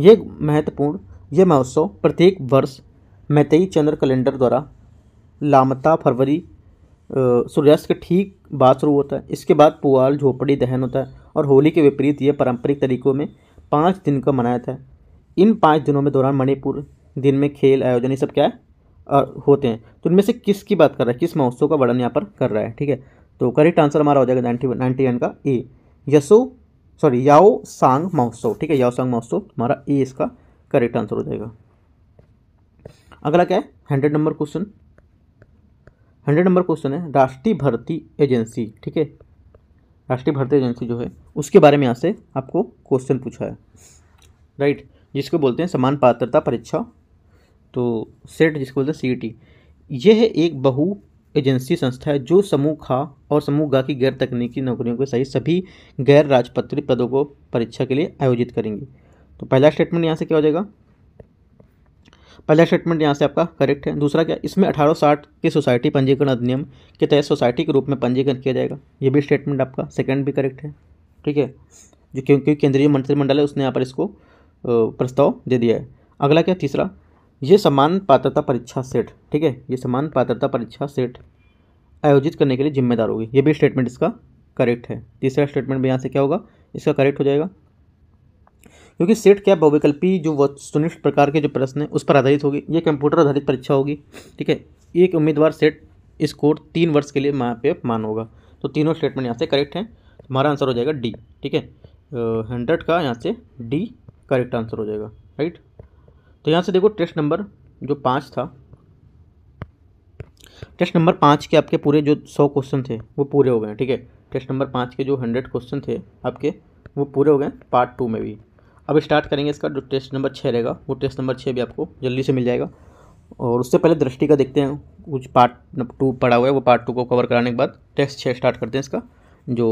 A: ये महत्वपूर्ण यह महोत्सव प्रत्येक वर्ष मैतई चंद्र कैलेंडर द्वारा लामता फरवरी सूर्यास्त के ठीक बाद शुरू होता है इसके बाद पुआल झोपड़ी दहन होता है और होली के विपरीत यह पारंपरिक तरीकों में पाँच दिन का मनाया था इन पाँच दिनों में दौरान मणिपुर दिन में खेल आयोजन ये सब क्या है आ, होते हैं तो इनमें से किस की बात कर रहा है किस महोत्सव का वर्णन यहाँ पर कर रहा है ठीक है तो करेक्ट आंसर हमारा हो जाएगा नाइन्टी नाइन्टी वन का ए यसो सॉरी याओ सांग महोत्सव ठीक है याओ सांग महोत्सव हमारा ए इसका करेक्ट आंसर हो जाएगा अगला क्या है hundred number question hundred number question है राष्ट्रीय भर्ती एजेंसी ठीक है राष्ट्रीय भर्ती एजेंसी जो है उसके बारे में यहाँ से आपको क्वेश्चन पूछा है राइट जिसको बोलते हैं समान पात्रता परीक्षा तो सेट जिसको बोलते हैं सी सीईटी e यह एक बहु एजेंसी संस्था है जो समूह खा और समूह गा की गैर तकनीकी नौकरियों के सहित सभी गैर राजपत्रित पदों को परीक्षा के लिए आयोजित करेंगी तो पहला स्टेटमेंट यहाँ से क्या हो जाएगा पहला स्टेटमेंट यहाँ से आपका करेक्ट है दूसरा क्या इसमें 1860 के सोसाइटी पंजीकरण अधिनियम के तहत सोसाइटी के रूप में पंजीकरण किया जाएगा ये भी स्टेटमेंट आपका सेकंड भी करेक्ट है ठीक है जो क्योंकि केंद्रीय मंत्रिमंडल है उसने यहाँ पर इसको प्रस्ताव दे दिया है अगला क्या तीसरा ये समान पात्रता परीक्षा सेट ठीक है ये समान पात्रता परीक्षा सेट आयोजित करने के लिए जिम्मेदार होगी ये भी स्टेटमेंट इसका करेक्ट है तीसरा स्टेटमेंट भी यहाँ से क्या होगा इसका करेक्ट हो जाएगा क्योंकि सेट क्या बहुविकल्पी जो सुनिश्चित प्रकार के जो प्रश्न है उस पर आधारित होगी ये कंप्यूटर आधारित परीक्षा होगी ठीक है एक उम्मीदवार सेट स्कोर तीन वर्ष के लिए माँ पे मान होगा तो तीनों स्टेटमेंट यहाँ से करेक्ट हैं हमारा आंसर हो जाएगा डी ठीक है हंड्रेड का यहाँ से डी करेक्ट आंसर हो जाएगा राइट तो यहाँ से देखो टेस्ट नंबर जो पाँच था टेस्ट नंबर पाँच के आपके पूरे जो सौ क्वेश्चन थे वो पूरे हो गए ठीक है टेस्ट नंबर पाँच के जो हंड्रेड क्वेश्चन थे आपके वो पूरे हो गए पार्ट टू में भी अब स्टार्ट करेंगे इसका जो टेस्ट नंबर छः रहेगा वो टेस्ट नंबर छः भी आपको जल्दी से मिल जाएगा और उससे पहले दृष्टि का देखते हैं कुछ पार्ट टू पड़ा हुआ है वो पार्ट टू को कवर कराने के बाद टेस्ट छः स्टार्ट करते हैं इसका जो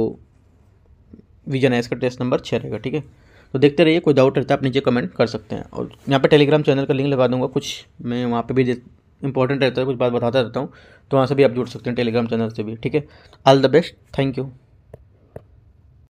A: विजन है इसका टेस्ट नंबर छः रहेगा ठीक है तो देखते रहिए कोई डाउट रहता है आप नीचे कमेंट कर सकते हैं और यहाँ पर टेलीग्राम चैनल का लिंक लगा दूंगा कुछ मैं वहाँ पर भी इंपॉर्टेंट रहता है कुछ बात बताता रहता हूँ तो वहाँ से भी आप जुड़ सकते हैं टेलीग्राम चैनल से भी ठीक है all the best thank you